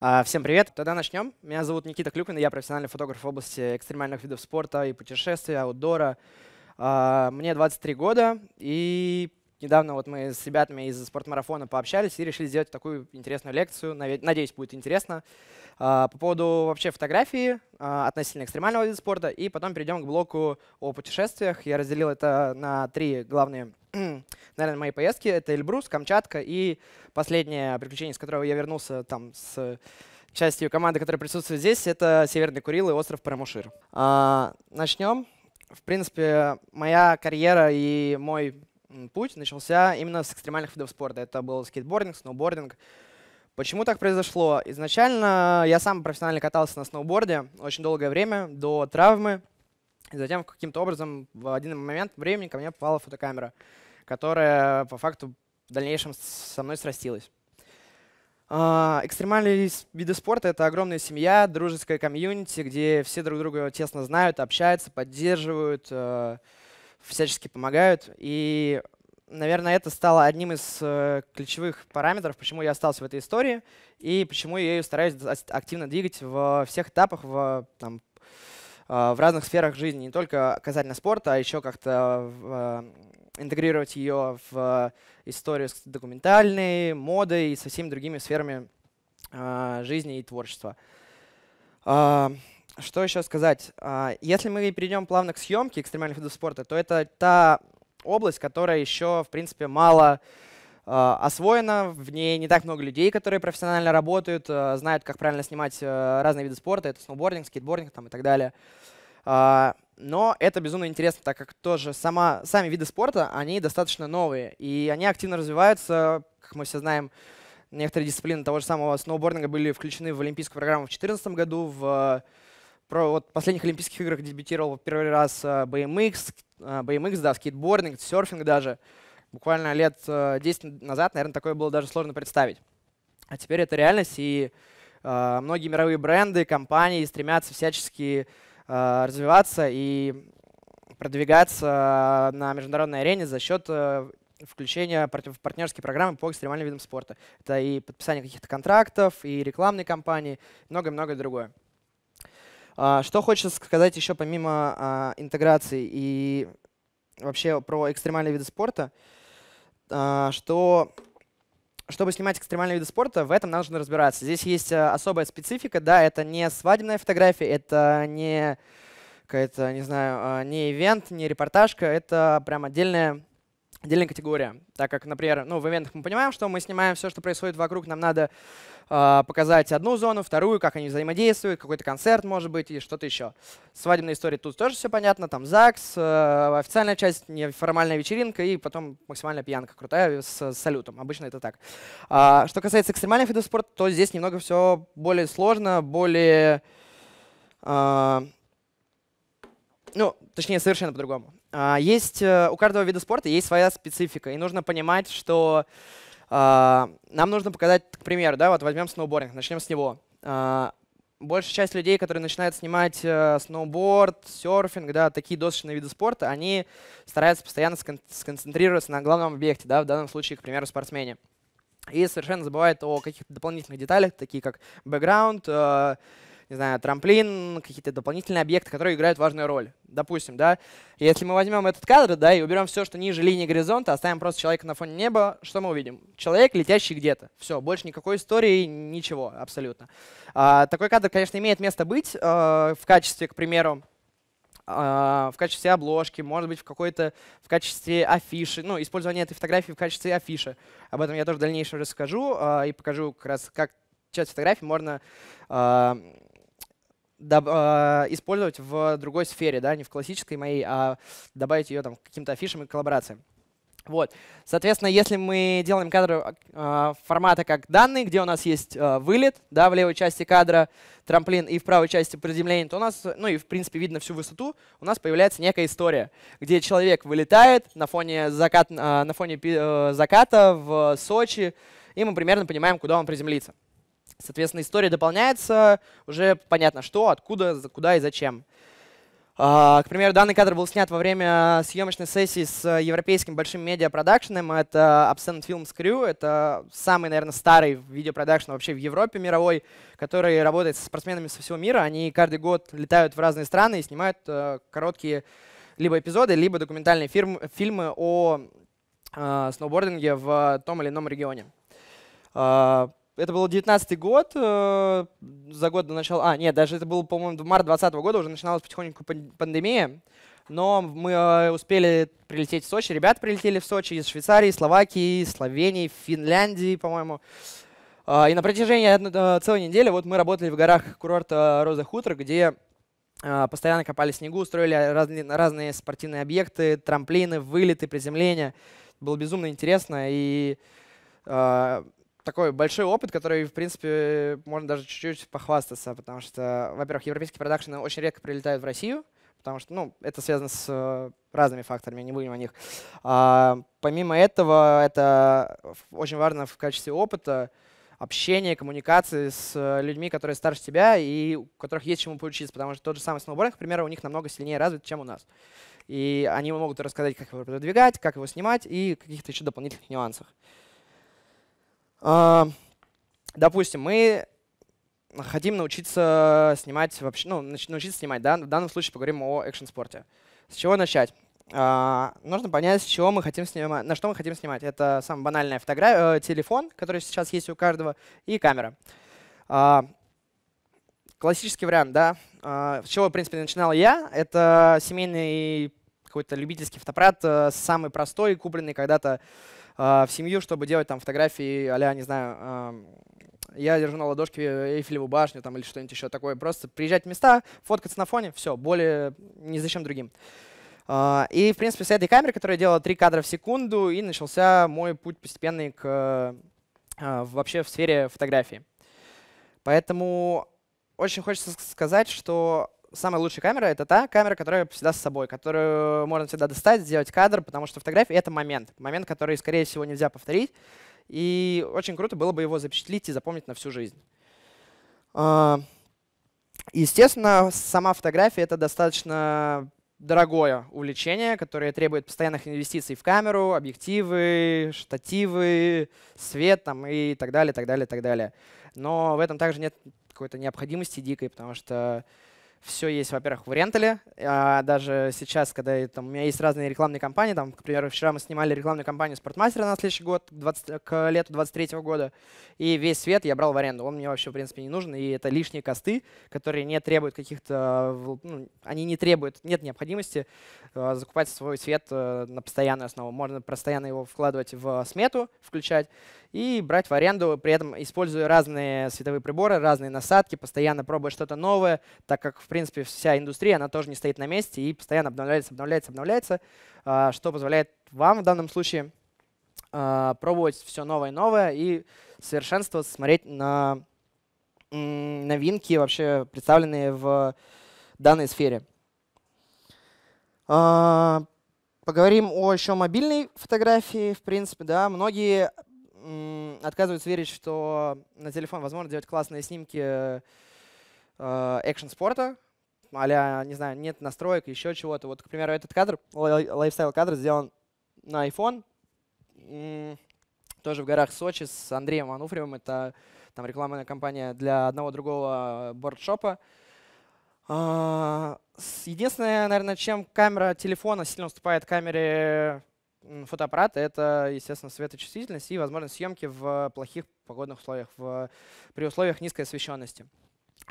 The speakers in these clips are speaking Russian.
А, всем привет! Тогда начнем. Меня зовут Никита Клюквин, я профессиональный фотограф в области экстремальных видов спорта и путешествий, аутдора. А, мне 23 года, и Недавно вот мы с ребятами из спортмарафона пообщались и решили сделать такую интересную лекцию. Надеюсь, будет интересно. А, по поводу вообще фотографии а, относительно экстремального вида спорта. И потом перейдем к блоку о путешествиях. Я разделил это на три главные, наверное, мои поездки. Это Эльбрус, Камчатка и последнее приключение, с которого я вернулся там с частью команды, которая присутствует здесь, это Северный Курил и остров Парамушир. А, начнем. В принципе, моя карьера и мой путь начался именно с экстремальных видов спорта. Это был скейтбординг, сноубординг. Почему так произошло? Изначально я сам профессионально катался на сноуборде очень долгое время, до травмы. И затем каким-то образом в один момент времени ко мне попала фотокамера, которая по факту в дальнейшем со мной срастилась. А, экстремальные виды спорта — это огромная семья, дружеская комьюнити, где все друг друга тесно знают, общаются, поддерживают, э, всячески помогают. И, наверное, это стало одним из э, ключевых параметров, почему я остался в этой истории и почему я ее стараюсь активно двигать во всех этапах, в, там, а, в разных сферах жизни, не только касательно спорта, а еще как-то а, интегрировать ее в историю с документальной, модой и со всеми другими сферами а, жизни и творчества что еще сказать? А, если мы перейдем плавно к съемке экстремальных видов спорта, то это та область, которая еще, в принципе, мало а, освоена, в ней не так много людей, которые профессионально работают, а, знают, как правильно снимать разные виды спорта, это сноубординг, скейтбординг там, и так далее. Но это безумно интересно, так как тоже сама, сами виды спорта, они достаточно новые, и они активно развиваются, как мы все знаем, некоторые дисциплины того же самого сноубординга были включены в олимпийскую программу в 2014 году, в про вот последних Олимпийских играх дебютировал в первый раз э, BMX, э, BMX, да, скейтбординг, серфинг даже. Буквально лет 10 э, назад, наверное, такое было даже сложно представить. А теперь это реальность, и э, многие мировые бренды, компании стремятся всячески э, развиваться и продвигаться на международной арене за счет э, включения в партнерские программы по экстремальным видам спорта. Это и подписание каких-то контрактов, и рекламные кампании, многое-многое другое. А, что хочется сказать еще помимо а, интеграции и вообще про экстремальные виды спорта, а, что чтобы снимать экстремальные виды спорта, в этом нужно разбираться. Здесь есть особая специфика, да, это не свадебная фотография, это не какая-то, не знаю, не ивент, не репортажка, это прям отдельная Отдельная категория, так как, например, ну, в ивентах мы понимаем, что мы снимаем все, что происходит вокруг, нам надо э, показать одну зону, вторую, как они взаимодействуют, какой-то концерт, может быть, и что-то еще. Свадебная история тут тоже все понятно, там ЗАГС, э, официальная часть, неформальная вечеринка и потом максимальная пьянка крутая с, с салютом, обычно это так. А, что касается экстремальных видов спорта, то здесь немного все более сложно, более… Э, ну, точнее, совершенно по-другому. А, есть, э, у каждого вида спорта есть своя специфика, и нужно понимать, что а, нам нужно показать, к примеру, да, вот возьмем сноубординг, начнем с него. А, большая часть людей, которые начинают снимать э, сноуборд, серфинг, да, такие досочные виды спорта, они стараются постоянно сконцентрироваться на главном объекте, да, в данном случае, к примеру, спортсмене. И совершенно забывают о каких-то дополнительных деталях, такие как бэкграунд, э, не знаю, трамплин, какие-то дополнительные объекты, которые играют важную роль. Допустим, да, если мы возьмем этот кадр, да, и уберем все, что ниже линии горизонта, оставим просто человека на фоне неба, что мы увидим? Человек, летящий где-то. Все, больше никакой истории, ничего абсолютно. А, такой кадр, конечно, имеет место быть а, в качестве, к примеру, а, в качестве обложки, может быть, в какой-то в качестве афиши, ну, использование этой фотографии в качестве афиши. Об этом я тоже в дальнейшем расскажу а, и покажу как раз, как часть фотографий можно а, а, использовать в другой сфере, да, не в классической моей, а добавить ее там к каким-то афишам и коллаборациям. Вот. Соответственно, если мы делаем кадры э, формата как данные, где у нас есть э, вылет да, в левой части кадра, трамплин и в правой части приземление, то у нас, ну и в принципе видно всю высоту, у нас появляется некая история, где человек вылетает на фоне, закат, э, на фоне э, заката в Сочи, и мы примерно понимаем, куда он приземлится. Соответственно, история дополняется, уже понятно что, откуда, за куда и зачем. А, к примеру, данный кадр был снят во время съемочной сессии с э, европейским большим медиапродакшеном. Это Absent Films Crew. Это самый, наверное, старый видеопродакшн вообще в Европе мировой, который работает с спортсменами со всего мира. Они каждый год летают в разные страны и снимают э, короткие либо эпизоды, либо документальные фирм, фильмы о э, сноубординге в том или ином регионе. А, это был 19 год, э, за год до начала... А, нет, даже это было, по-моему, март 2020 -го года, уже начиналась потихоньку пандемия. Но мы э, успели прилететь в Сочи. Ребята прилетели в Сочи из Швейцарии, Словакии, Словении, Финляндии, по-моему. Э, и на протяжении э, целой недели вот мы работали в горах курорта Роза Хутор, где э, постоянно копали снегу, строили разные, разные спортивные объекты, трамплины, вылеты, приземления. Было безумно интересно. И Uh, такой большой опыт, который, в принципе, можно даже чуть-чуть похвастаться, потому что, во-первых, европейские продакшены очень редко прилетают в Россию, потому что ну, это связано с разными факторами, не будем о них. А, помимо этого, это очень важно в качестве опыта, общения, коммуникации с э, людьми, которые старше тебя и у которых есть чему поучиться, потому что тот же самый сноуборд, к примеру, у них намного сильнее развит, чем у нас. И они могут рассказать, как его продвигать, как его снимать и каких-то еще дополнительных нюансах. А, допустим, мы хотим научиться снимать вообще, ну, научиться снимать, да, в данном случае поговорим о экшн-спорте. С чего начать? А, нужно понять, с чего мы хотим снимать, на что мы хотим снимать. Это самая банальная фотография, э, телефон, который сейчас есть у каждого, и камера. А, классический вариант, да. А, с чего, в принципе, начинал я, это семейный какой-то любительский фотоаппарат, э, самый простой, купленный когда-то а, в семью, чтобы делать там фотографии, а не знаю, я держу на ладошке Эйфелеву башню там или что-нибудь еще такое. Просто приезжать в места, фоткаться на фоне, все, более ни зачем другим. А, и, в принципе, с этой камеры, которая делала три кадра в секунду, и начался мой путь постепенный к, а, вообще в сфере фотографии. Поэтому очень хочется сказать, что самая лучшая камера — это та камера, которая всегда с собой, которую можно всегда достать, сделать кадр, потому что фотография — это момент. Момент, который, скорее всего, нельзя повторить. И очень круто было бы его запечатлить и запомнить на всю жизнь. А, естественно, сама фотография — это достаточно дорогое увлечение, которое требует постоянных инвестиций в камеру, объективы, штативы, свет там, и так далее, так далее, так далее. Но в этом также нет какой-то необходимости дикой, потому что все есть, во-первых, в рентале. А даже сейчас, когда там, у меня есть разные рекламные кампании, там, к примеру, вчера мы снимали рекламную кампанию Спортмастера на следующий год, 20, к лету 23 года, и весь свет я брал в аренду. Он мне вообще, в принципе, не нужен, и это лишние косты, которые не требуют каких-то, ну, они не требуют, нет необходимости э, закупать свой свет э, на постоянную основу. Можно постоянно его вкладывать в смету, включать, и брать в аренду, при этом используя разные световые приборы, разные насадки, постоянно пробуя что-то новое, так как, в принципе, вся индустрия, она тоже не стоит на месте и постоянно обновляется, обновляется, обновляется, а, что позволяет вам в данном случае а, пробовать все новое и новое и совершенствоваться, смотреть на новинки, вообще представленные в данной сфере. А, поговорим о еще мобильной фотографии, в принципе, да. Многие отказываются верить, что на телефон возможно делать классные снимки э, экшн-спорта, а не знаю, нет настроек, еще чего-то. Вот, к примеру, этот кадр, лайфстайл-кадр сделан на iPhone, тоже в горах Сочи с Андреем Ануфриевым. Это там рекламная кампания для одного другого бордшопа. А, единственное, наверное, чем камера телефона сильно уступает камере фотоаппарат — это, естественно, светочувствительность и возможность съемки в плохих погодных условиях, в, при условиях низкой освещенности.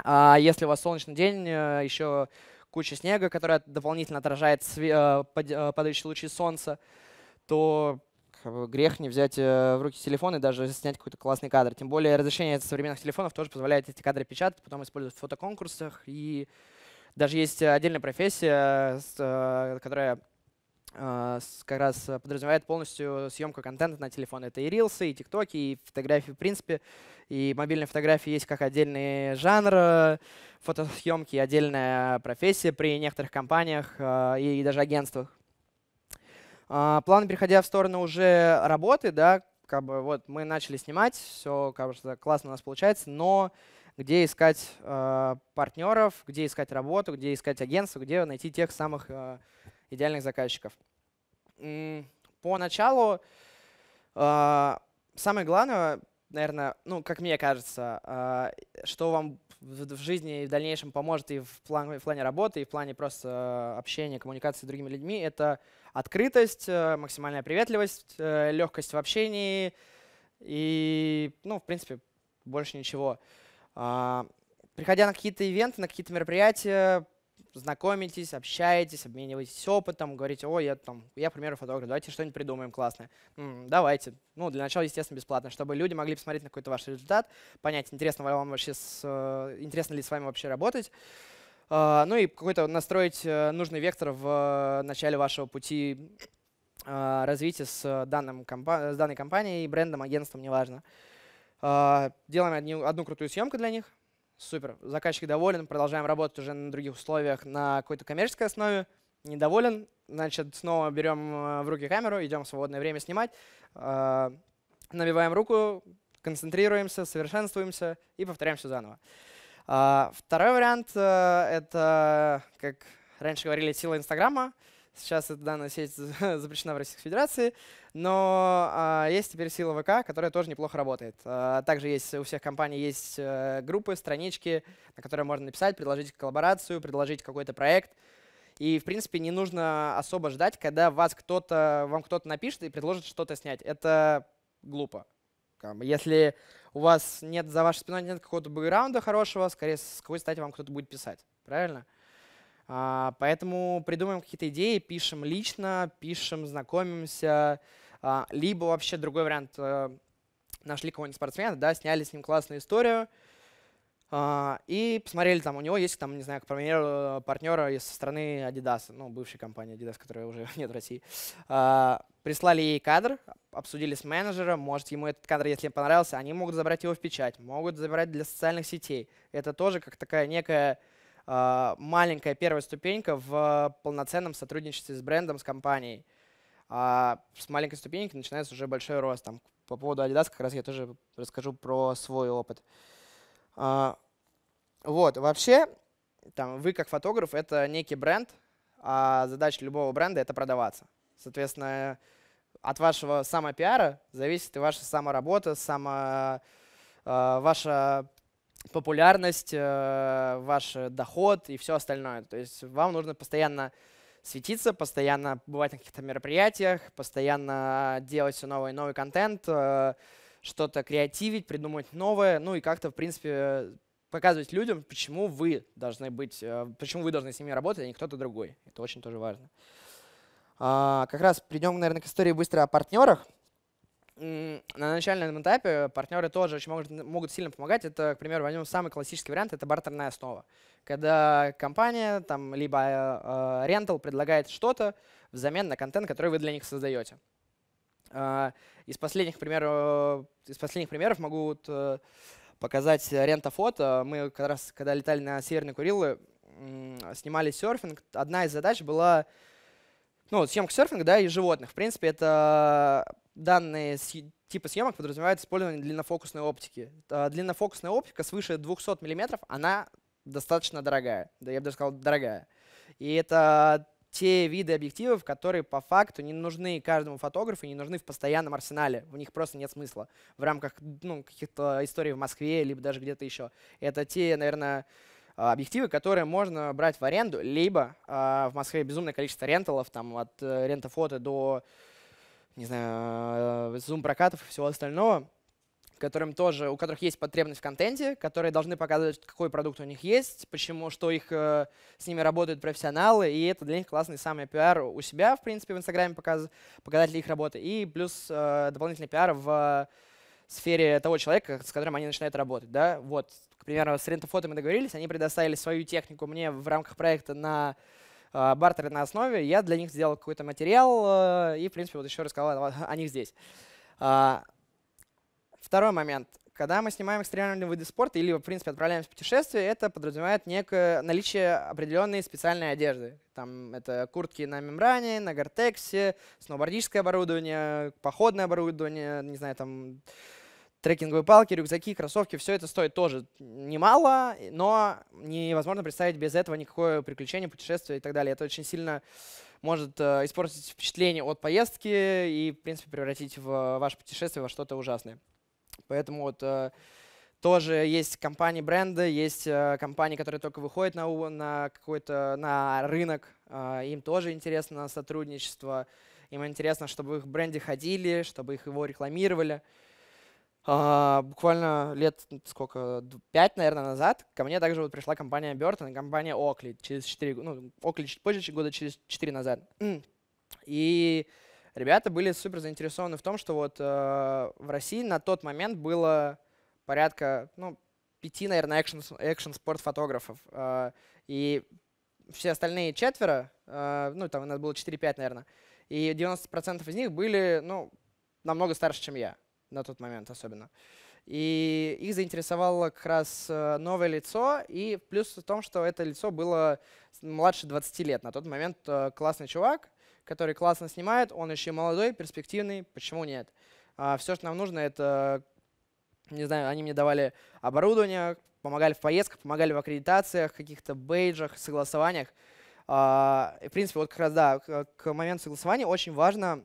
А если у вас солнечный день, э, еще куча снега, которая дополнительно отражает э, э, падающие лучи солнца, то грех не взять в руки телефон и даже снять какой-то классный кадр. Тем более разрешение современных телефонов тоже позволяет эти кадры печатать, потом использовать в фотоконкурсах. И даже есть отдельная профессия, которая а, как раз подразумевает полностью съемку контента на телефон. Это и рилсы, и тиктоки, и фотографии в принципе. И мобильные фотографии есть как отдельный жанр фотосъемки, отдельная профессия при некоторых компаниях а, и даже агентствах. А, Плавно переходя в сторону уже работы, да, как бы вот мы начали снимать, все как бы, классно у нас получается, но где искать партнеров, где искать работу, где искать агентство, где найти тех самых идеальных заказчиков. Поначалу а, самое главное, наверное, ну, как мне кажется, а, что вам в жизни и в дальнейшем поможет и в, план, и в плане работы, и в плане просто общения, коммуникации с другими людьми, это открытость, э, максимальная приветливость, э, легкость в общении и, ну, в принципе, больше ничего. А, приходя на какие-то ивенты, на какие-то мероприятия, знакомитесь, общаетесь, обмениваетесь опытом, говорите, о, я там, я, к примеру, фотограф, давайте что-нибудь придумаем классное. М, давайте. Ну, для начала, естественно, бесплатно, чтобы люди могли посмотреть на какой-то ваш результат, понять, интересно ли вам вообще, с, э, интересно ли с вами вообще работать. Э, ну и какой-то настроить э, нужный вектор в начале вашего пути развития с, данным, с данной компанией, брендом, агентством, неважно. Делаем одну, одну крутую съемку для них, Супер. Заказчик доволен. Продолжаем работать уже на других условиях на какой-то коммерческой основе. Недоволен. Значит, снова берем э, в руки камеру, идем в свободное время снимать. Э, набиваем руку, концентрируемся, совершенствуемся и повторяем все заново. Э, второй вариант — это, как раньше говорили, сила Инстаграма. Сейчас эта данная сеть запрещена в Российской Федерации, но а, есть теперь сила ВК, которая тоже неплохо работает. А, также есть у всех компаний есть а, группы, странички, на которые можно написать, предложить коллаборацию, предложить какой-то проект. И, в принципе, не нужно особо ждать, когда вас кто-то, вам кто-то напишет и предложит что-то снять. Это глупо. Если у вас нет за вашей спиной нет какого-то бэкграунда хорошего, скорее, с какой стати вам кто-то будет писать. Правильно? А, поэтому придумаем какие-то идеи, пишем лично, пишем, знакомимся. А, либо вообще другой вариант. Э, нашли кого-нибудь спортсмена, да, сняли с ним классную историю, а, и посмотрели, там у него есть, там, не знаю, к примеру, партнера из страны Adidas, ну, бывшей компании Adidas, которая уже нет в России. Прислали ей кадр, обсудили с менеджером, может, ему этот кадр, если понравился, они могут забрать его в печать, могут забрать для социальных сетей. Это тоже как такая некая а, маленькая первая ступенька в полноценном сотрудничестве с брендом, с компанией. А с маленькой ступеньки начинается уже большой рост. Там, по поводу Adidas как раз я тоже расскажу про свой опыт. А, вот, вообще, там, вы как фотограф — это некий бренд, а задача любого бренда — это продаваться. Соответственно, от вашего самопиара зависит и ваша саморабота, само, э, ваша популярность, э, ваш доход и все остальное. То есть вам нужно постоянно светиться, постоянно бывать на каких-то мероприятиях, постоянно делать все новый и новый контент, э, что-то креативить, придумывать новое, ну и как-то, в принципе, показывать людям, почему вы должны быть, э, почему вы должны с ними работать, а не кто-то другой. Это очень тоже важно. А, как раз придем, наверное, к истории быстро о партнерах на начальном этапе партнеры тоже очень могут, могут сильно помогать. Это, к примеру, возьмем самый классический вариант, это бартерная основа. Когда компания, там, либо э, э, рентал э, предлагает что-то взамен на контент, который вы для них создаете. Э, из, последних примеров, э, из последних примеров могу вот, показать рента фото. Мы как раз, когда летали на Северные Курилы, снимали серфинг. Одна из задач была ну, съемка серфинга да, и животных. В принципе, это данные типы съемок подразумевают использование длиннофокусной оптики. А, длиннофокусная оптика свыше 200 мм, она достаточно дорогая. Да я бы даже сказал, дорогая. И это те виды объективов, которые по факту не нужны каждому фотографу, не нужны в постоянном арсенале. У них просто нет смысла в рамках ну, каких-то историй в Москве, либо даже где-то еще. Это те, наверное, а, объективы, которые можно брать в аренду, либо э, в Москве безумное количество ренталов, там от э, рента фото до не знаю, э, зум-прокатов и всего остального, которым тоже, у которых есть потребность в контенте, которые должны показывать, какой продукт у них есть, почему, что их, э, с ними работают профессионалы, и это для них классный самый пиар у себя, в принципе, в Инстаграме показ, показатели их работы, и плюс э, дополнительный пиар в сфере того человека, с которым они начинают работать. Да? Вот, к примеру, с Рентофото мы договорились, они предоставили свою технику мне в рамках проекта на Э, бартерной основе. Я для них сделал какой-то материал э, и, в принципе, вот еще рассказал о них здесь. А, второй момент. Когда мы снимаем экстремальные виды спорта или, в принципе, отправляемся в путешествие, это подразумевает некое наличие определенной специальной одежды. Там это куртки на мембране, на гортексе, сноубордическое оборудование, походное оборудование, не знаю, там трекинговые палки, рюкзаки, кроссовки, все это стоит тоже немало, но невозможно представить без этого никакое приключение, путешествие и так далее. Это очень сильно может э, испортить впечатление от поездки и, в принципе, превратить в э, ваше путешествие во что-то ужасное. Поэтому вот э, тоже есть компании бренды, есть компании, которые только выходят на, на какой-то на рынок, им тоже интересно сотрудничество, им интересно, чтобы их бренды ходили, чтобы их его рекламировали. А, буквально лет ну, сколько, пять, наверное, назад ко мне также вот пришла компания Бертон и компания Окли через 4, ну, Окли чуть позже, года через 4 назад. И ребята были супер заинтересованы в том, что вот э, в России на тот момент было порядка, ну, пяти, наверное, экшн-спорт-фотографов. Э, а, и все остальные четверо, э, ну, там у нас было 4-5, наверное, и 90% из них были, ну, намного старше, чем я на тот момент особенно. И их заинтересовало как раз э, новое лицо, и плюс в том, что это лицо было младше 20 лет. На тот момент э, классный чувак, который классно снимает, он еще молодой, перспективный, почему нет? А, Все, что нам нужно, это, не знаю, они мне давали оборудование, помогали в поездках, помогали в аккредитациях, каких-то бейджах, согласованиях. А, в принципе, вот как раз, да, к моменту согласования очень важно,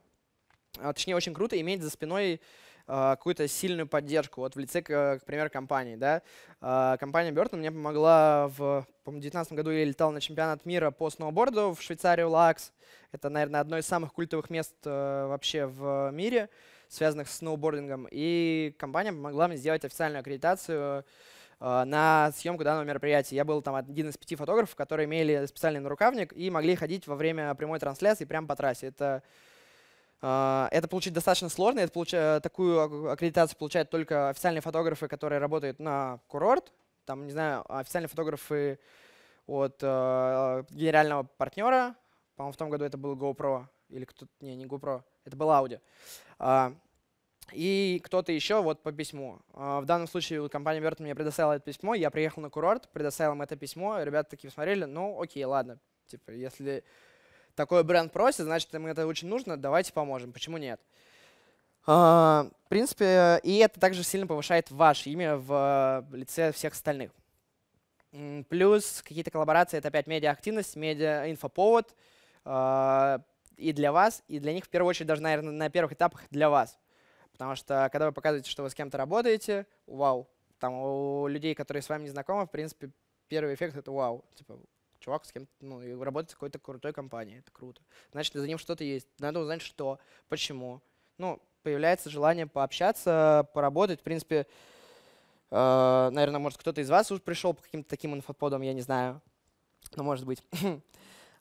а, точнее, очень круто иметь за спиной а, какую-то сильную поддержку вот в лице, к, примеру, компании. Да? А, компания Бертон мне помогла в 2019 году я летал на чемпионат мира по сноуборду в Швейцарию Лакс. Это, наверное, одно из самых культовых мест э, вообще в мире, связанных с сноубордингом. И компания помогла мне сделать официальную аккредитацию э, на съемку данного мероприятия. Я был там один из пяти фотографов, которые имели специальный нарукавник и могли ходить во время прямой трансляции прямо по трассе. Это а, это получить достаточно сложно. Это получ... Э, такую аккредитацию получают только официальные фотографы, которые работают на курорт. Там, не знаю, официальные фотографы от э, генерального партнера. По-моему, в том году это был GoPro. Или кто-то... Не, не GoPro. Это был Audi. А, и кто-то еще вот по письму. А, в данном случае компания Вертон мне предоставила это письмо. Я приехал на курорт, предоставил им это письмо. Ребята такие посмотрели. Ну, окей, ладно. Типа, если такой бренд просит, значит, им это очень нужно, давайте поможем. Почему нет? А, в принципе, и это также сильно повышает ваше имя в э, лице всех остальных. Плюс какие-то коллаборации, это опять медиа-активность, медиа-инфоповод. А, и для вас, и для них, в первую очередь, даже, наверное, на первых этапах для вас. Потому что, когда вы показываете, что вы с кем-то работаете, вау, там у людей, которые с вами не знакомы, в принципе, первый эффект — это вау. Типа, чувак с кем ну, и работает в какой-то крутой компании, это круто. Значит, за ним что-то есть, надо узнать, что, почему. Ну, появляется желание пообщаться, поработать, в принципе, э, наверное, может, кто-то из вас уже пришел по каким-то таким инфоподам, я не знаю, но может быть.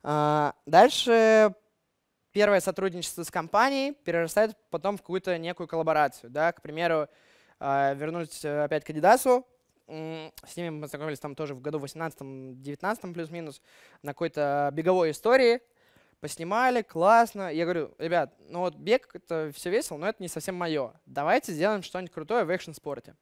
А, дальше первое сотрудничество с компанией перерастает потом в какую-то некую коллаборацию. Да? К примеру, э, вернусь э, опять к Adidas, с ними мы познакомились там тоже в году 18-19 плюс-минус на какой-то беговой истории. Поснимали, классно. Я говорю, ребят, ну вот бег, это все весело, но это не совсем мое. Давайте сделаем что-нибудь крутое в экшн-спорте.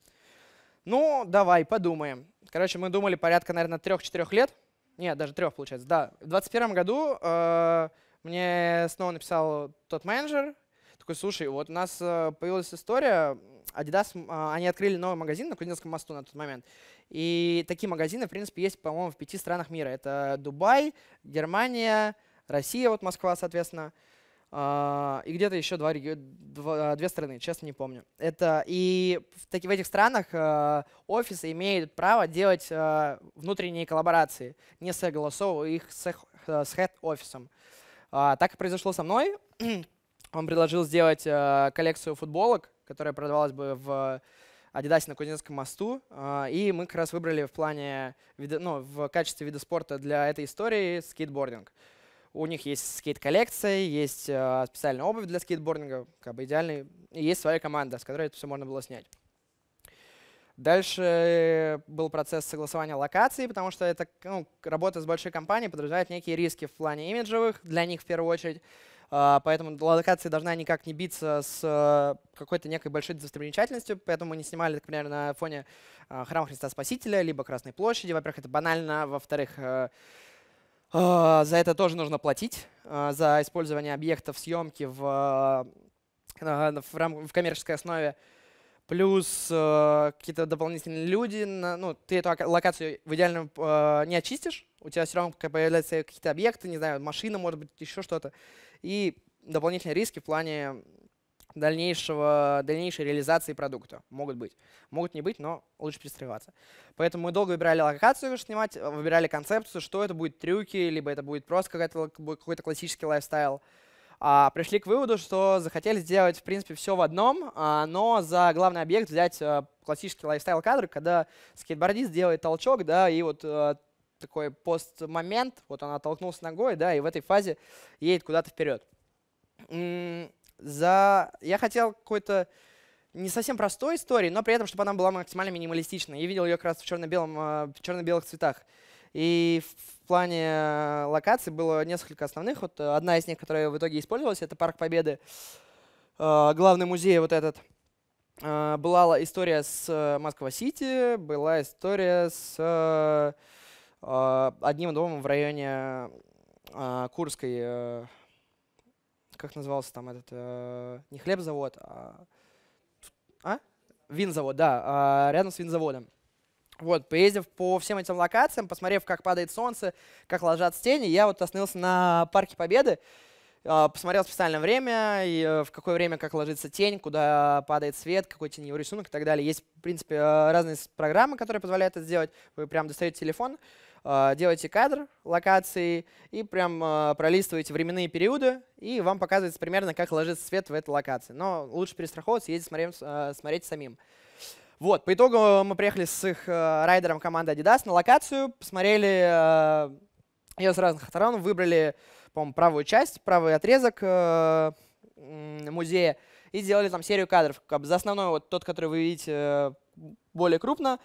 Ну, давай, подумаем. Короче, мы думали порядка, наверное, трех-четырех лет. Нет, даже трех, получается, да. В двадцать первом году э, мне снова написал тот менеджер, такой, слушай, вот у нас э, появилась история, Adidas, а, они открыли новый магазин на Кузнецком мосту на тот момент. И такие магазины, в принципе, есть, по-моему, в пяти странах мира. Это Дубай, Германия, Россия, вот Москва, соответственно, а, и где-то еще два, два, а, две страны, честно не помню. Это, и в, таки, в этих странах офисы имеют право делать внутренние коллаборации, не с их с, с хед-офисом. Так и произошло со мной. Он предложил сделать коллекцию футболок которая продавалась бы в э, Adidas на Кузнецком мосту. А, и мы как раз выбрали в плане, ну, в качестве вида спорта для этой истории скейтбординг. У них есть скейт-коллекция, есть э, специальная обувь для скейтбординга, как бы идеальный. И есть своя команда, с которой это все можно было снять. Дальше был процесс согласования локации, потому что это ну, работа с большой компанией подразумевает некие риски в плане имиджевых, для них в первую очередь. А, поэтому локация должна никак не биться с э, какой-то некой большой достопримечательностью, поэтому мы не снимали, например, на фоне а, Храма Христа Спасителя, либо Красной площади. Во-первых, это банально, во-вторых, э, а, за это тоже нужно платить, э, за использование объектов съемки в, в коммерческой основе плюс э, какие-то дополнительные люди. На, ну, ты эту локацию в идеальном э, не очистишь, у тебя все равно появляются какие-то объекты, не знаю, машина, может быть, еще что-то и дополнительные риски в плане дальнейшего, дальнейшей реализации продукта. Могут быть. Могут не быть, но лучше пристреваться. Поэтому мы долго выбирали локацию снимать, выбирали концепцию, что это будет трюки, либо это будет просто какой-то какой классический лайфстайл. А, пришли к выводу, что захотели сделать, в принципе, все в одном, а, но за главный объект взять а, классический лайфстайл-кадр, когда скейтбордист делает толчок, да, и вот а, такой пост-момент, вот она толкнулась ногой, да, и в этой фазе едет куда-то вперед. За... Я хотел какой-то не совсем простой истории, но при этом, чтобы она была максимально минималистичной. Я видел ее как раз в черно-белом, э, черно-белых цветах. И в плане э, локаций было несколько основных. Вот э, одна из них, которая в итоге использовалась, это Парк Победы, главный музей вот этот. Была история с Москва-Сити, была история с а, одним домом в районе а, Курской, э, как назывался там этот, э, не хлебзавод, а, а? винзавод, да, а, рядом с винзаводом. Вот, поездив по всем этим локациям, посмотрев, как падает солнце, как ложатся тени, я вот остановился на Парке Победы, посмотрел специальное время, и э, в какое время как ложится тень, куда падает свет, какой теневый рисунок и так далее. Есть, в принципе, разные программы, которые позволяют это сделать. Вы прям достаете телефон, Э, делаете кадр локации и прям э, пролистываете временные периоды, и вам показывается примерно, как ложится свет в этой локации. Но лучше перестраховываться, ездить смотреть, э, смотреть самим. Вот, по итогу мы приехали с их райдером команды Adidas на локацию, посмотрели ее с разных сторон, выбрали, по-моему, правую часть, правый отрезок музея и сделали там серию кадров. Как за основной, вот тот, который вы видите более крупно.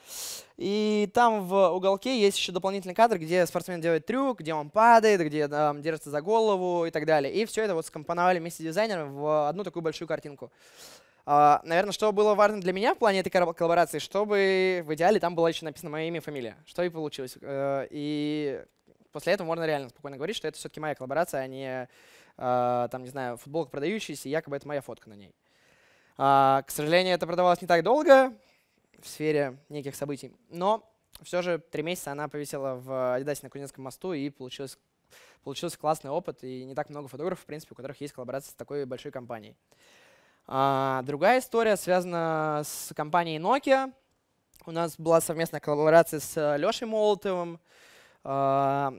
И там в уголке есть еще дополнительный кадр, где спортсмен делает трюк, где он падает, где там, держится за голову и так далее. И все это вот скомпоновали вместе с дизайнером в одну такую большую картинку. Uh, наверное, что было важно для меня в плане этой коллаборации, чтобы в идеале там было еще написано мое имя и фамилия, что и получилось. Uh, и после этого можно реально спокойно говорить, что это все-таки моя коллаборация, а не, uh, там, не знаю, футболка продающаяся, и якобы это моя фотка на ней. А, к сожалению, это продавалось не так долго, в сфере неких событий. Но все же три месяца она повисела в Adidas на Кузнецком мосту, и получилось, получился классный опыт, и не так много фотографов, в принципе, у которых есть коллаборация с такой большой компанией. А, другая история связана с компанией Nokia. У нас была совместная коллаборация с э, Лешей Молотовым. А,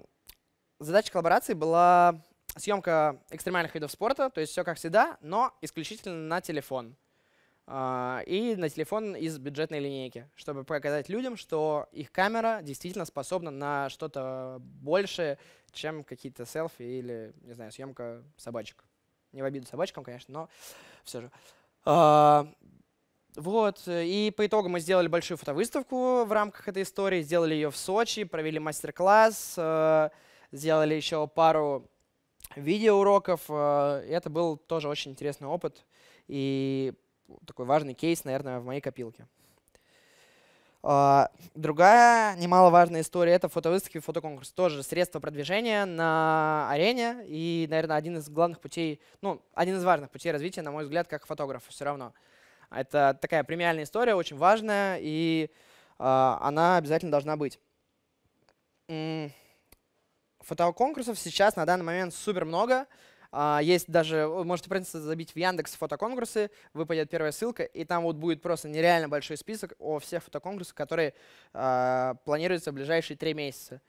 задача коллаборации была съемка экстремальных видов спорта, то есть все как всегда, но исключительно на телефон. А, и на телефон из бюджетной линейки, чтобы показать людям, что их камера действительно способна на что-то большее, чем какие-то селфи или, не знаю, съемка собачек. Не в обиду собачкам, конечно, но все же. А, вот, и по итогу мы сделали большую фотовыставку в рамках этой истории, сделали ее в Сочи, провели мастер-класс, а, сделали еще пару видеоуроков. Это был тоже очень интересный опыт. И такой важный кейс, наверное, в моей копилке. А, другая немаловажная история — это фотовыставки и фотоконкурс. Тоже средство продвижения на арене и, наверное, один из главных путей, ну, один из важных путей развития, на мой взгляд, как фотографа все равно. Это такая премиальная история, очень важная, и а, она обязательно должна быть. Фотоконкурсов сейчас на данный момент супер много — а, есть даже, можете просто забить в Яндекс фотоконкурсы, выпадет первая ссылка, и там вот будет просто нереально большой список о всех фотоконкурсах, которые а, планируются в ближайшие три месяца.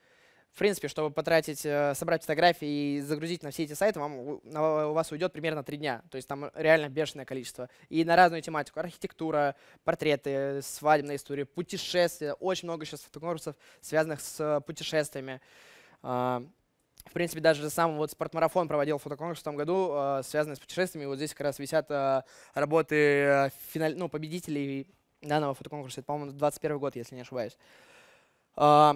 В принципе, чтобы потратить, э, собрать фотографии и загрузить на все эти сайты, вам, у вас уйдет примерно три дня. То есть там реально бешеное количество. И на разную тематику. Архитектура, портреты, свадебная история, путешествия. Очень много сейчас фотоконкурсов, связанных с э, путешествиями. А, в принципе, даже сам вот спортмарафон проводил фотоконкурс в том году, э, связанный с путешествиями. Вот здесь как раз висят э, работы э, финаль... ну, победителей данного фотоконкурса. Это, по-моему, 21 год, если не ошибаюсь. Э,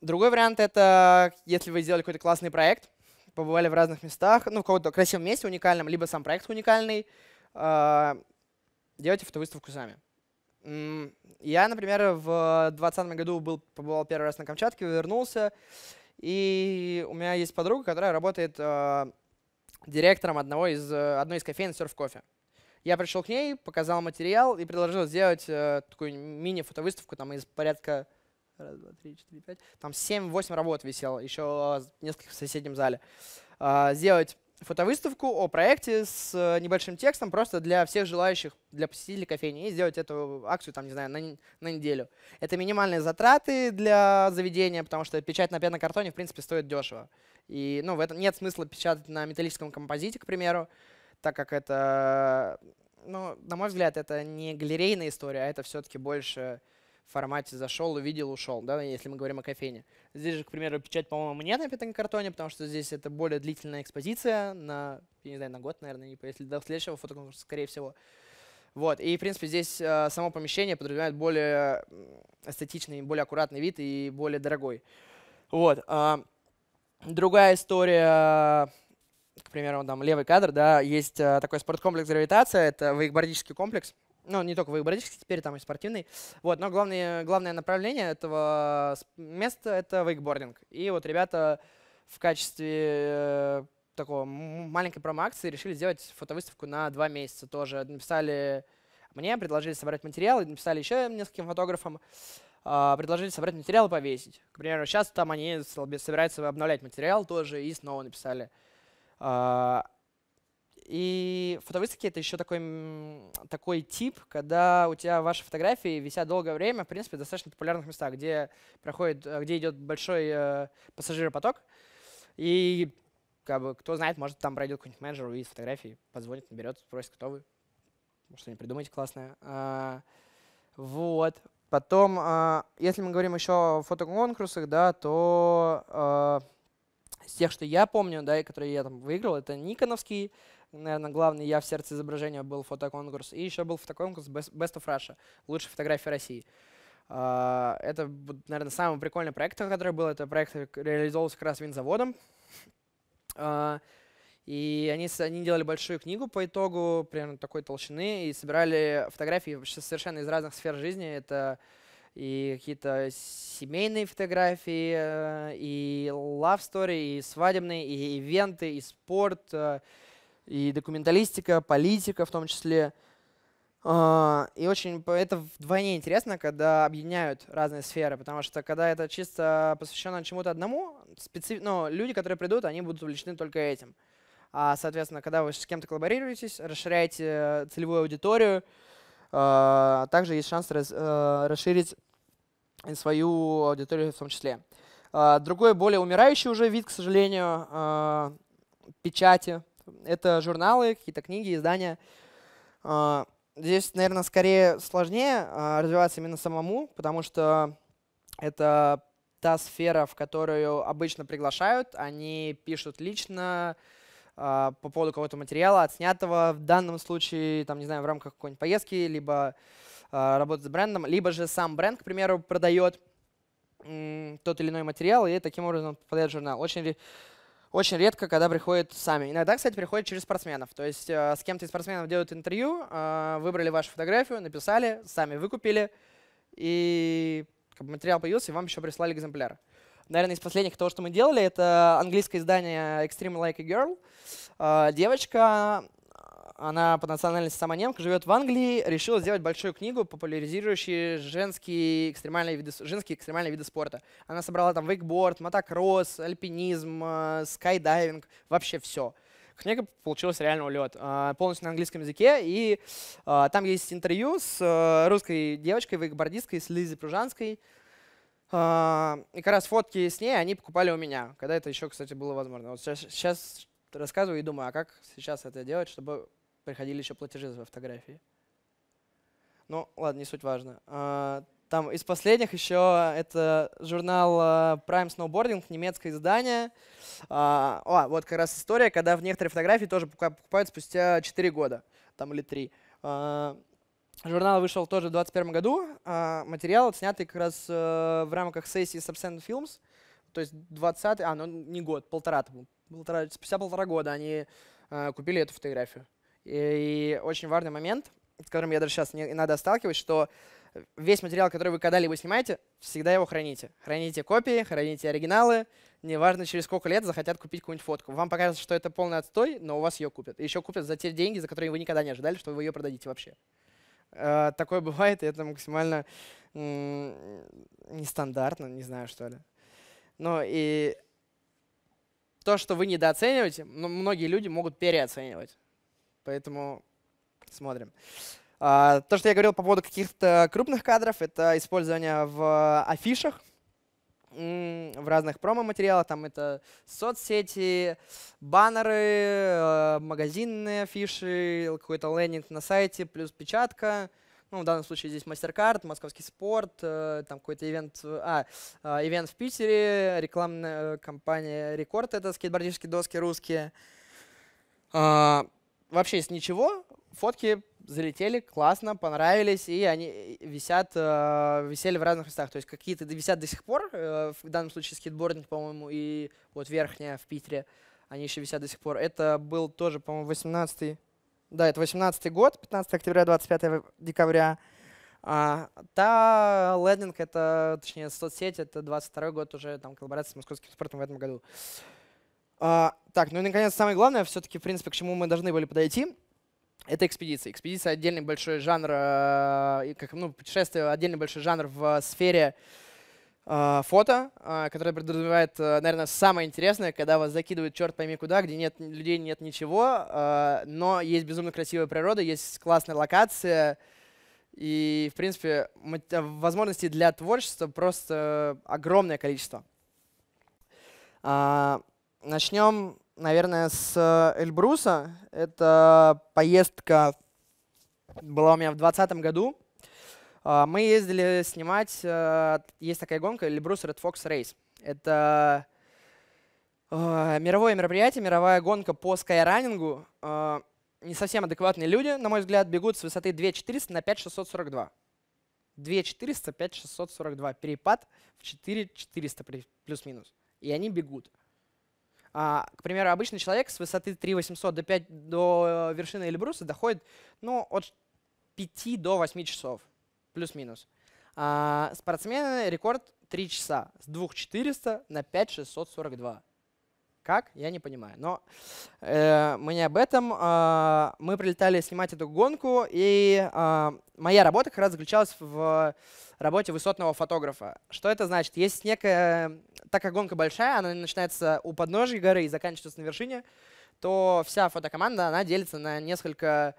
другой вариант — это если вы сделали какой-то классный проект, побывали в разных местах, ну, в каком-то красивом месте, уникальном, либо сам проект уникальный, э, делайте фотовыставку сами. Я, например, в 2020 году был, побывал первый раз на Камчатке, вернулся, и у меня есть подруга, которая работает э, директором одного из, э, одной из кофеин Surf Coffee. Я пришел к ней, показал материал и предложил сделать э, такую мини-фотовыставку там из порядка раз, два, три, четыре, пять, там 7-8 работ висело, еще в нескольких в соседнем зале. Э, сделать фотовыставку о проекте с э, небольшим текстом просто для всех желающих, для посетителей кофейни, и сделать эту акцию, там, не знаю, на, на неделю. Это минимальные затраты для заведения, потому что печать на пенокартоне, в принципе, стоит дешево. И ну, в этом нет смысла печатать на металлическом композите, к примеру, так как это, ну, на мой взгляд, это не галерейная история, а это все-таки больше формате зашел, увидел, ушел, да, если мы говорим о кофейне. Здесь же, к примеру, печать, по-моему, нет на пятом потому что здесь это более длительная экспозиция на, я не знаю, на год, наверное, если до следующего фотоконкурса, скорее всего. Вот, и, в принципе, здесь э, само помещение подразумевает более эстетичный, более аккуратный вид и более дорогой. Вот. Э, другая история, к примеру, там левый кадр, да, есть э, такой спорткомплекс «Гравитация», это вейкбордический комплекс, ну, не только выборочный, теперь там и спортивный. Вот, но главное, главное направление этого места — это вейкбординг. И вот ребята в качестве э, такого маленькой промо-акции решили сделать фотовыставку на два месяца тоже. Написали мне, предложили собрать материалы, написали еще нескольким фотографам, а, предложили собрать материалы и повесить. К примеру, сейчас там они собираются обновлять материал тоже и снова написали. А, и фотовыставки — это еще такой, такой тип, когда у тебя ваши фотографии висят долгое время, в принципе, в достаточно популярных местах, где, проходит, э, где идет большой э, пассажиропоток. И как бы, кто знает, может, там пройдет какой-нибудь менеджер, увидит фотографии, позвонит, наберет, спросит, кто вы, что-нибудь придумайте классное. А, вот. Потом, а, если мы говорим еще о фотоконкурсах, да, то а, э, из тех, что я помню, да, и которые я там выиграл, это Никоновский, наверное, главный «Я в сердце изображения» был фотоконкурс. И еще был фотоконкурс «Best of Russia» — «Лучшие фотографии России». А, это, наверное, самый прикольный проект, который был. Это проект э, реализовывался как раз винзаводом. А, и они, они делали большую книгу по итогу, примерно такой толщины, и собирали фотографии вообще совершенно из разных сфер жизни. Это и какие-то семейные фотографии, э, и love story, и свадебные, и ивенты, и спорт, э, и документалистика, политика в том числе. А, и очень это вдвойне интересно, когда объединяют разные сферы, потому что когда это чисто посвящено чему-то одному, специф... ну, люди, которые придут, они будут увлечены только этим. А, соответственно, когда вы с кем-то коллаборируетесь, расширяете э, целевую аудиторию, а, также есть шанс э, расширить свою аудиторию в том числе. А, другой, более умирающий уже вид, к сожалению, печати, это журналы, какие-то книги, издания. А, здесь, наверное, скорее сложнее а, развиваться именно самому, потому что это та сфера, в которую обычно приглашают. Они пишут лично а, по поводу какого-то материала, отснятого в данном случае, там, не знаю, в рамках какой-нибудь поездки, либо работать с брендом, либо же сам бренд, к примеру, продает тот или иной материал и таким образом попадает в журнал. Очень очень редко, когда приходят сами. Иногда, кстати, приходят через спортсменов. То есть э, с кем-то из спортсменов делают интервью, э, выбрали вашу фотографию, написали, сами выкупили, и как бы, материал появился, и вам еще прислали экземпляр. Наверное, из последних того, что мы делали, это английское издание Extreme Like a Girl. Э, девочка, она по национальности сама немка, живет в Англии, решила сделать большую книгу, популяризирующую женские экстремальные виды, женские экстремальные виды спорта. Она собрала там вейкборд, мотокросс, альпинизм, э, скайдайвинг, вообще все. Книга получилась реально улет. Э, полностью на английском языке. И э, там есть интервью с русской девочкой, вейкбордисткой, с Лизой Пружанской. и как раз фотки с ней они покупали у меня, когда это еще, кстати, было возможно. Вот сейчас, сейчас рассказываю и думаю, а как сейчас это делать, чтобы приходили еще платежи за фотографии. Ну, ладно, не суть важно. А, там из последних еще это журнал а, Prime Snowboarding, немецкое издание. А, вот как раз история, когда в некоторые фотографии тоже покупают спустя 4 года, там или 3. А, журнал вышел тоже в 2021 году. Материал снятый как раз э, в рамках сессии Subsend Films. То есть 20 а, ну не год, полтора, полтора, спустя полтора года они э, купили эту фотографию. И очень важный момент, с которым я даже сейчас не надо сталкиваться, что весь материал, который вы когда-либо снимаете, всегда его храните. Храните копии, храните оригиналы. Неважно, через сколько лет захотят купить какую-нибудь фотку. Вам покажется, что это полный отстой, но у вас ее купят. еще купят за те деньги, за которые вы никогда не ожидали, что вы ее продадите вообще. А, такое бывает, и это максимально нестандартно, не знаю, что ли. Но и то, что вы недооцениваете, многие люди могут переоценивать. Поэтому смотрим. А, то, что я говорил по поводу каких-то крупных кадров, это использование в афишах, в разных промо-материалах. Там это соцсети, баннеры, э, магазинные афиши, какой-то лендинг на сайте, плюс печатка. Ну, в данном случае здесь MasterCard, московский спорт, э, там какой-то ивент, а, э, ивент в Питере, рекламная компания Рекорд, это скейтбордические доски русские. А, вообще с ничего фотки залетели, классно, понравились, и они э, висят, э, висели в разных местах. То есть какие-то висят до сих пор, э, в данном случае скейтбординг, по-моему, и вот верхняя в Питере, они еще висят до сих пор. Это был тоже, по-моему, 18 да, это 18 год, 15 октября, 25 декабря. А, та лендинг, это, точнее, соцсеть, это 22 год уже, там, коллаборация с московским спортом в этом году. А, так, ну и, наконец, самое главное, все-таки, в принципе, к чему мы должны были подойти, это экспедиции. Экспедиция — отдельный большой жанр, а, как, ну, путешествие — отдельный большой жанр в сфере а, фото, э, которое подразумевает, наверное, самое интересное, когда вас закидывают черт пойми куда, где нет людей, нет ничего, но есть безумно красивая природа, есть классная локация, и, в принципе, возможностей для творчества просто огромное количество. Начнем, наверное, с э, Эльбруса. Это поездка была у меня в 2020 году. А, мы ездили снимать, э, есть такая гонка Эльбрус Red Fox Race. Это э, мировое мероприятие, мировая гонка по скайранингу. Не совсем адекватные люди, на мой взгляд, бегут с высоты 2400 на 5642. 2400, 5642. Перепад в 4400 плюс-минус. И они бегут. А, к примеру, обычный человек с высоты 3800 до, 5, до э, вершины Эльбруса доходит ну, от 5 до 8 часов, плюс-минус. А, спортсмены рекорд 3 часа с 2400 на 5642. Как? Я не понимаю. Но э, мы не об этом. Э, мы прилетали снимать эту гонку, и э, моя работа как раз заключалась в работе высотного фотографа. Что это значит? Есть некая... Так как гонка большая, она начинается у подножия горы и заканчивается на вершине, то вся фотокоманда, она делится на несколько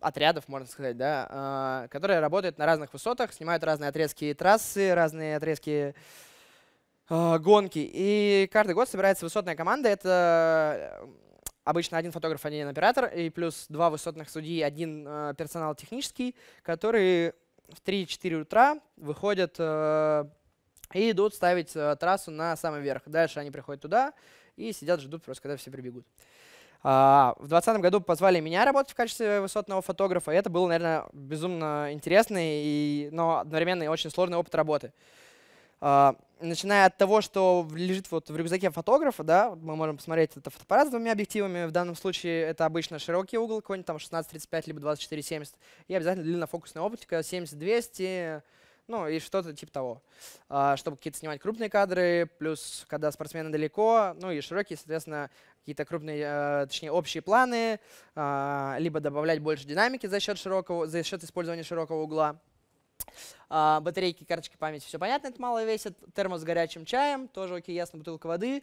отрядов, можно сказать, да, э, которые работают на разных высотах, снимают разные отрезки трассы, разные отрезки Э, гонки. И каждый год собирается высотная команда. Это э, обычно один фотограф, один оператор, и плюс два высотных судьи, один э, персонал технический, которые в 3-4 утра выходят э, и идут ставить э, трассу на самый верх. Дальше они приходят туда и сидят, ждут просто, когда все прибегут. А, в 2020 году позвали меня работать в качестве высотного фотографа, и это было, наверное, безумно интересный, и, но одновременно и очень сложный опыт работы. А, начиная от того, что лежит вот в рюкзаке фотографа, да, мы можем посмотреть это фотоаппарат с двумя объективами, в данном случае это обычно широкий угол, какой-нибудь там 16-35, либо 24-70, и обязательно длиннофокусная оптика 70-200, ну и что-то типа того, а, чтобы какие-то снимать крупные кадры, плюс когда спортсмены далеко, ну и широкие, соответственно, какие-то крупные, а, точнее, общие планы, либо добавлять больше динамики за счет, широкого, за счет использования широкого угла. А, батарейки, карточки памяти, все понятно, это мало весит. Термос с горячим чаем, тоже окей, ясно, бутылка воды,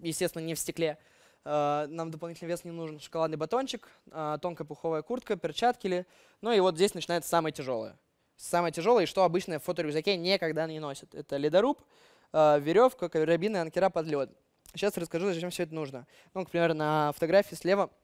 естественно, не в стекле. А, нам дополнительный вес не нужен. Шоколадный батончик, а, тонкая пуховая куртка, перчатки. Ли. Ну и вот здесь начинается самое тяжелое. Самое тяжелое, что обычно в фоторюкзаке никогда не носят, Это ледоруб, веревка, карабины, анкера под лед. Сейчас расскажу, зачем все это нужно. Ну, к примеру, на фотографии слева –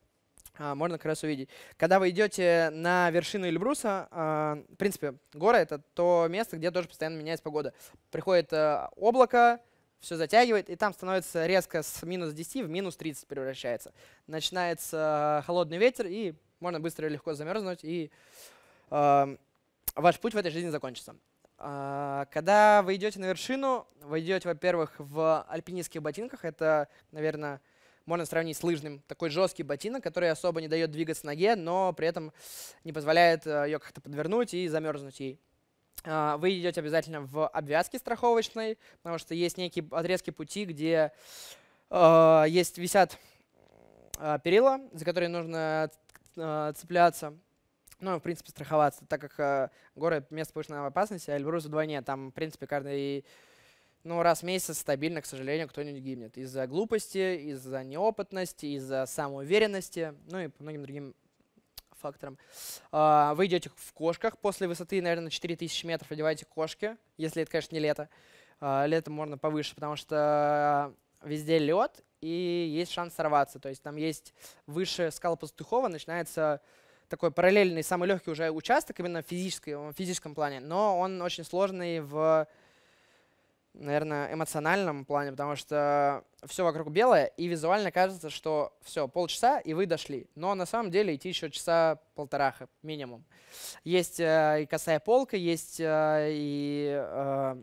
а, можно как раз увидеть. Когда вы идете на вершину Эльбруса, а, в принципе, гора — это то место, где тоже постоянно меняется погода. Приходит э, облако, все затягивает, и там становится резко с минус 10 в минус 30 превращается. Начинается э, холодный ветер, и можно быстро и легко замерзнуть, и э, ваш путь в этой жизни закончится. А, когда вы идете на вершину, вы идете, во-первых, в альпинистских ботинках, это, наверное, можно сравнить с лыжным. Такой жесткий ботинок, который особо не дает двигаться ноге, но при этом не позволяет э, ее как-то подвернуть и замерзнуть ей. А, вы идете обязательно в обвязке страховочной, потому что есть некие отрезки пути, где э, есть висят э, перила, за которые нужно э, цепляться. Ну, в принципе, страховаться, так как э, горы — место повышенной опасности, а Эльбрус вдвойне. Там, в принципе, каждый но раз в месяц стабильно, к сожалению, кто-нибудь гибнет. Из-за глупости, из-за неопытности, из-за самоуверенности, ну и по многим другим факторам. А, вы идете в кошках после высоты, наверное, на 4000 метров одеваете кошки, если это, конечно, не лето. А, Летом можно повыше, потому что везде лед, и есть шанс сорваться. То есть там есть выше скала Пастухова, начинается такой параллельный, самый легкий уже участок, именно в, физической, в физическом плане, но он очень сложный в наверное, эмоциональном плане, потому что все вокруг белое, и визуально кажется, что все, полчаса, и вы дошли. Но на самом деле идти еще часа полтора минимум. Есть э, и косая полка, есть э, и э,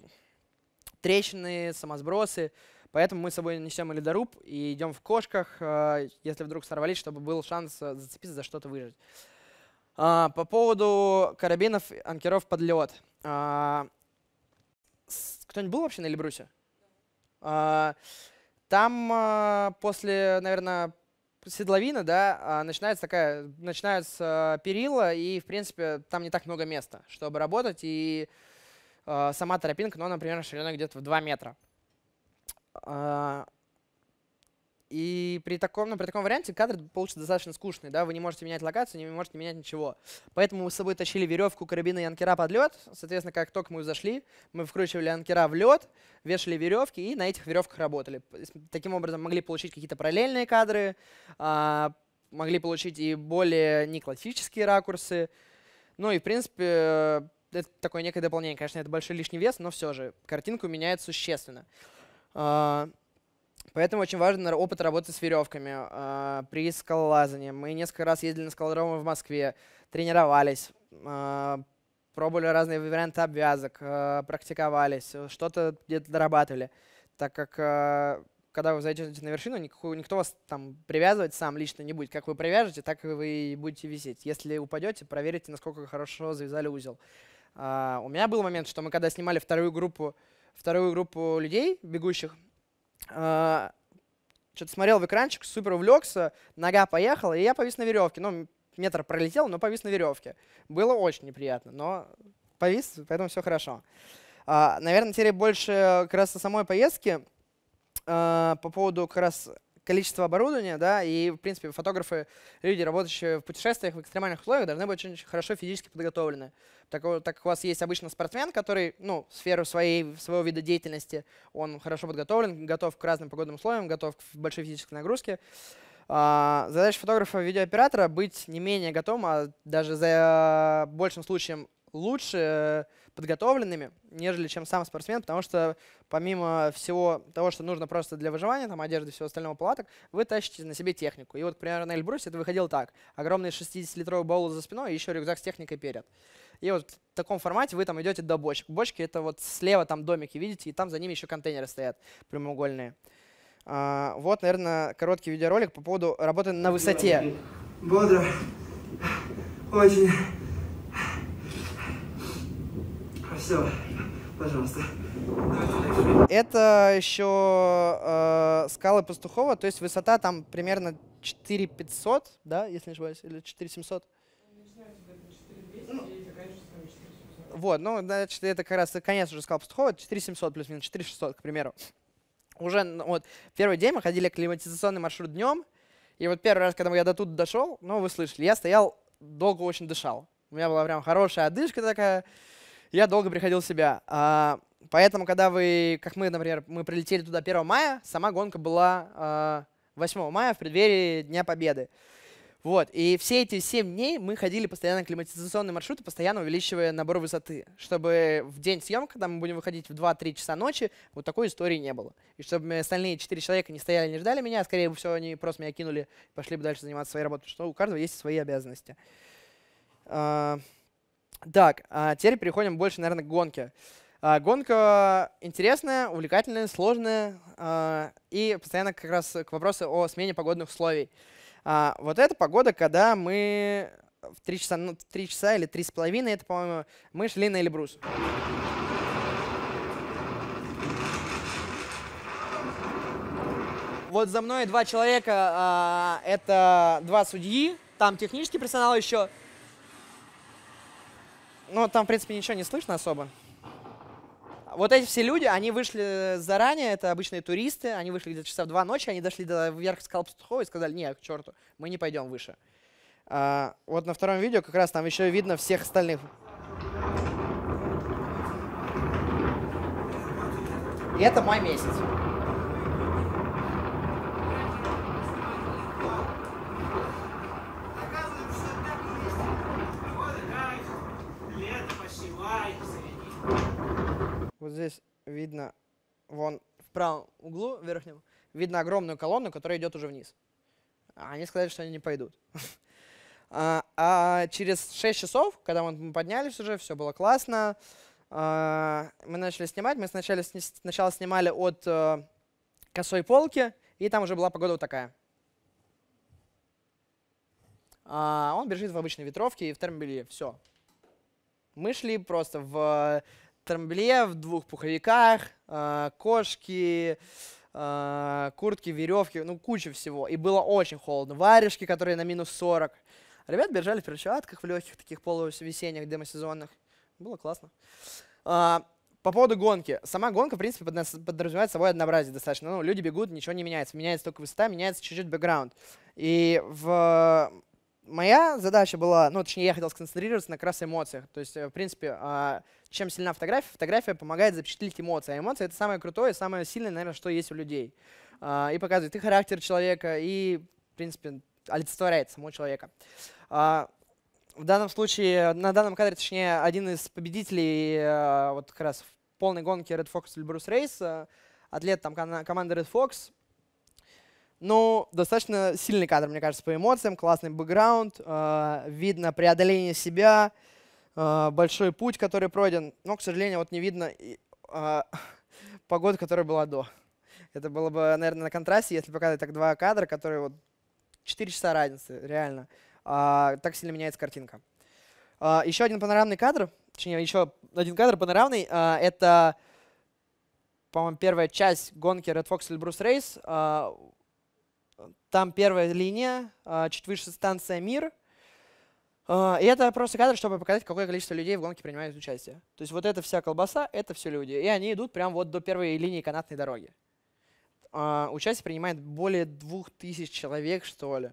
трещины, самосбросы. Поэтому мы с собой несем и ледоруб и идем в кошках, э, если вдруг сорвались, чтобы был шанс э, зацепиться за что-то выжить. А, по поводу карабинов, анкеров под лед. А, кто-нибудь был вообще на Эльбрусе? Да. Там а, после, наверное, седловины, да, а, начинается такая, начинаются перила, и, в принципе, там не так много места, чтобы работать, и а, сама тропинка, ну, например, шириной где-то в 2 метра. И при таком, ну, при таком варианте кадр получится достаточно скучный, да, вы не можете менять локацию, не можете менять ничего. Поэтому мы с собой тащили веревку, карабины и анкера под лед. Соответственно, как только мы зашли, мы вкручивали анкера в лед, вешали веревки и на этих веревках работали. Таким образом могли получить какие-то параллельные кадры, а, могли получить и более неклассические ракурсы. Ну и, в принципе, э, это такое некое дополнение. Конечно, это большой лишний вес, но все же картинку меняет существенно. А, Поэтому очень важен опыт работы с веревками а, при скалолазании. Мы несколько раз ездили на скалодромы в Москве, тренировались, а, пробовали разные варианты обвязок, а, практиковались, что-то где-то дорабатывали. Так как когда вы зайдете на вершину, никакого никто вас там привязывать сам лично не будет. Как вы привяжете, так вы и будете висеть. Если упадете, проверите, насколько хорошо завязали узел. Uh, у меня был момент, что мы когда снимали вторую группу, вторую группу людей, бегущих, а, что-то смотрел в экранчик, супер увлекся, нога поехала, и я повис на веревке. Ну, метр пролетел, но повис на веревке. Было очень неприятно, но повис, поэтому все хорошо. А, наверное, теперь больше как раз о самой поездке. А, по поводу как раз количество оборудования, да, и, в принципе, фотографы, люди, работающие в путешествиях, в экстремальных условиях, должны быть очень, хорошо физически подготовлены. Так, так у вас есть обычно спортсмен, который, ну, в сферу своей, своего вида деятельности, он хорошо подготовлен, готов к разным погодным условиям, готов к большой физической нагрузке, а, задача фотографа видеооператора быть не менее готовым, а даже за а, большим случаем лучше э, подготовленными, нежели чем сам спортсмен, потому что помимо всего того, что нужно просто для выживания, там одежды и всего остального палаток, вы тащите на себе технику. И вот, например, на Эльбрусе это выходило так. Огромный 60-литровый баул за спиной и еще рюкзак с техникой перед. И вот в таком формате вы там идете до бочек. Бочки — это вот слева там домики, видите, и там за ними еще контейнеры стоят прямоугольные. А, вот, наверное, короткий видеоролик по поводу работы на высоте. Бодро. Очень. Все, пожалуйста. Это еще э, скалы Пастухова, то есть высота там примерно 4500, да, если не ошибаюсь, или 4700? Вот, ну, значит, это как раз конец уже скал Пастухова, 4700 плюс-минус, 4600, к примеру. Уже, вот, первый день мы ходили климатизационный маршрут днем, и вот первый раз, когда я до тут дошел, ну, вы слышали, я стоял, долго очень дышал. У меня была прям хорошая одышка такая, я долго приходил в себя. А, поэтому, когда вы, как мы, например, мы прилетели туда 1 мая, сама гонка была а, 8 мая в преддверии Дня Победы. Вот, и все эти 7 дней мы ходили постоянно климатизационные маршруты, постоянно увеличивая набор высоты, чтобы в день съемок, когда мы будем выходить в 2-3 часа ночи, вот такой истории не было. И чтобы остальные 4 человека не стояли, не ждали меня, а скорее всего, они просто меня кинули, пошли бы дальше заниматься своей работой, что у каждого есть свои обязанности. А, так, а, теперь переходим больше, наверное, к гонке. А, гонка интересная, увлекательная, сложная а, и постоянно как раз к вопросу о смене погодных условий. вот эта погода, когда мы в 3 часа, ну, 3 часа или с половиной, это, по-моему, мы шли на Эльбрус. Вот за мной два человека, это два судьи, там технический персонал еще, ну, там, в принципе, ничего не слышно особо. Вот эти все люди, они вышли заранее, это обычные туристы, они вышли где-то часа в два ночи, они дошли до верх скал и сказали, нет, к черту, мы не пойдем выше. А, вот на втором видео как раз там еще видно всех остальных. И это мой месяц. вот здесь видно, вон в правом углу верхнем, видно огромную колонну, которая идет уже вниз. А они сказали, что они не пойдут. А, а через 6 часов, когда мы поднялись уже, все было классно, а, мы начали снимать. Мы сначала, сначала снимали от э, косой полки, и там уже была погода вот такая. Он бежит в обычной ветровке и в термобелье. Все. Мы шли просто в трамбле в двух пуховиках, а, кошки, а, куртки, веревки, ну, куча всего. И было очень холодно. Варежки, которые на минус 40. Ребят бежали в перчатках, в легких таких полувесенних демосезонных. Было классно. А, по поводу гонки. Сама гонка, в принципе, подразумевает собой однообразие достаточно. Ну, люди бегут, ничего не меняется. Меняется только высота, меняется чуть-чуть бэкграунд. И в моя задача была, ну, точнее, я хотел сконцентрироваться на как раз эмоциях. То есть, э, в принципе, а, чем сильна фотография, фотография помогает запечатлеть эмоции. А эмоции — это самое крутое, самое сильное, наверное, что есть у людей. А, и показывает и характер человека, и, в принципе, олицетворяет самого человека. А, в данном случае, на данном кадре, точнее, один из победителей э, вот как раз в полной гонке Red Fox Эльбрус Race, э, атлет там команды Red Fox — ну, достаточно сильный кадр, мне кажется, по эмоциям, классный бэкграунд, э, видно преодоление себя, э, большой путь, который пройден. Но, к сожалению, вот не видно э, погоды, которая была до. Это было бы, наверное, на контрасте, если показать так два кадра, которые вот 4 часа разницы, реально. Э, так сильно меняется картинка. Э, еще один панорамный кадр, точнее, еще один кадр панорамный, э, это, по-моему, первая часть гонки Red Fox или Bruce Race. Э, а, там первая линия, а, чуть выше станция «Мир». А, и это просто кадр, чтобы показать, какое количество людей в гонке принимает участие. То есть вот эта вся колбаса, это все люди. И они идут прямо вот до первой линии канатной дороги. А, участие принимает более двух тысяч человек, что ли.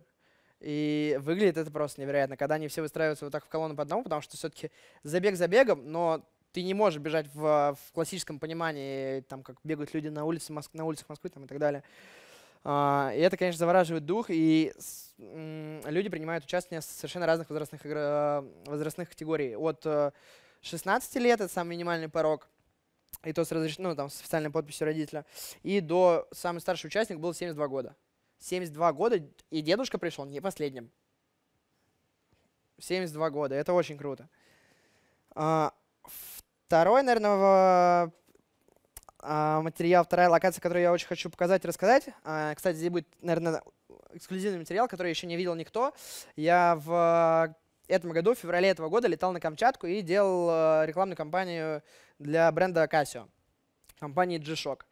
И выглядит это просто невероятно, когда они все выстраиваются вот так в колонну по одному, потому что все-таки забег за бегом, но ты не можешь бежать в, в классическом понимании, там, как бегают люди на, улице, на улицах Москвы там, и так далее. А, и это, конечно, завораживает дух, и люди принимают участие с совершенно разных возрастных, а, возрастных категорий. От 16 э, лет, это самый минимальный порог, и то с разрешением, ну, там, с официальной подписью родителя, и до самый старший участник был 72 года. 72 года, и дедушка пришел не последним. 72 года, это очень круто. А, второй, наверное, а, материал, вторая локация, которую я очень хочу показать и рассказать. А, кстати, здесь будет, наверное, эксклюзивный материал, который еще не видел никто. Я в этом году, в феврале этого года, летал на Камчатку и делал а, рекламную кампанию для бренда Casio, компании G-Shock.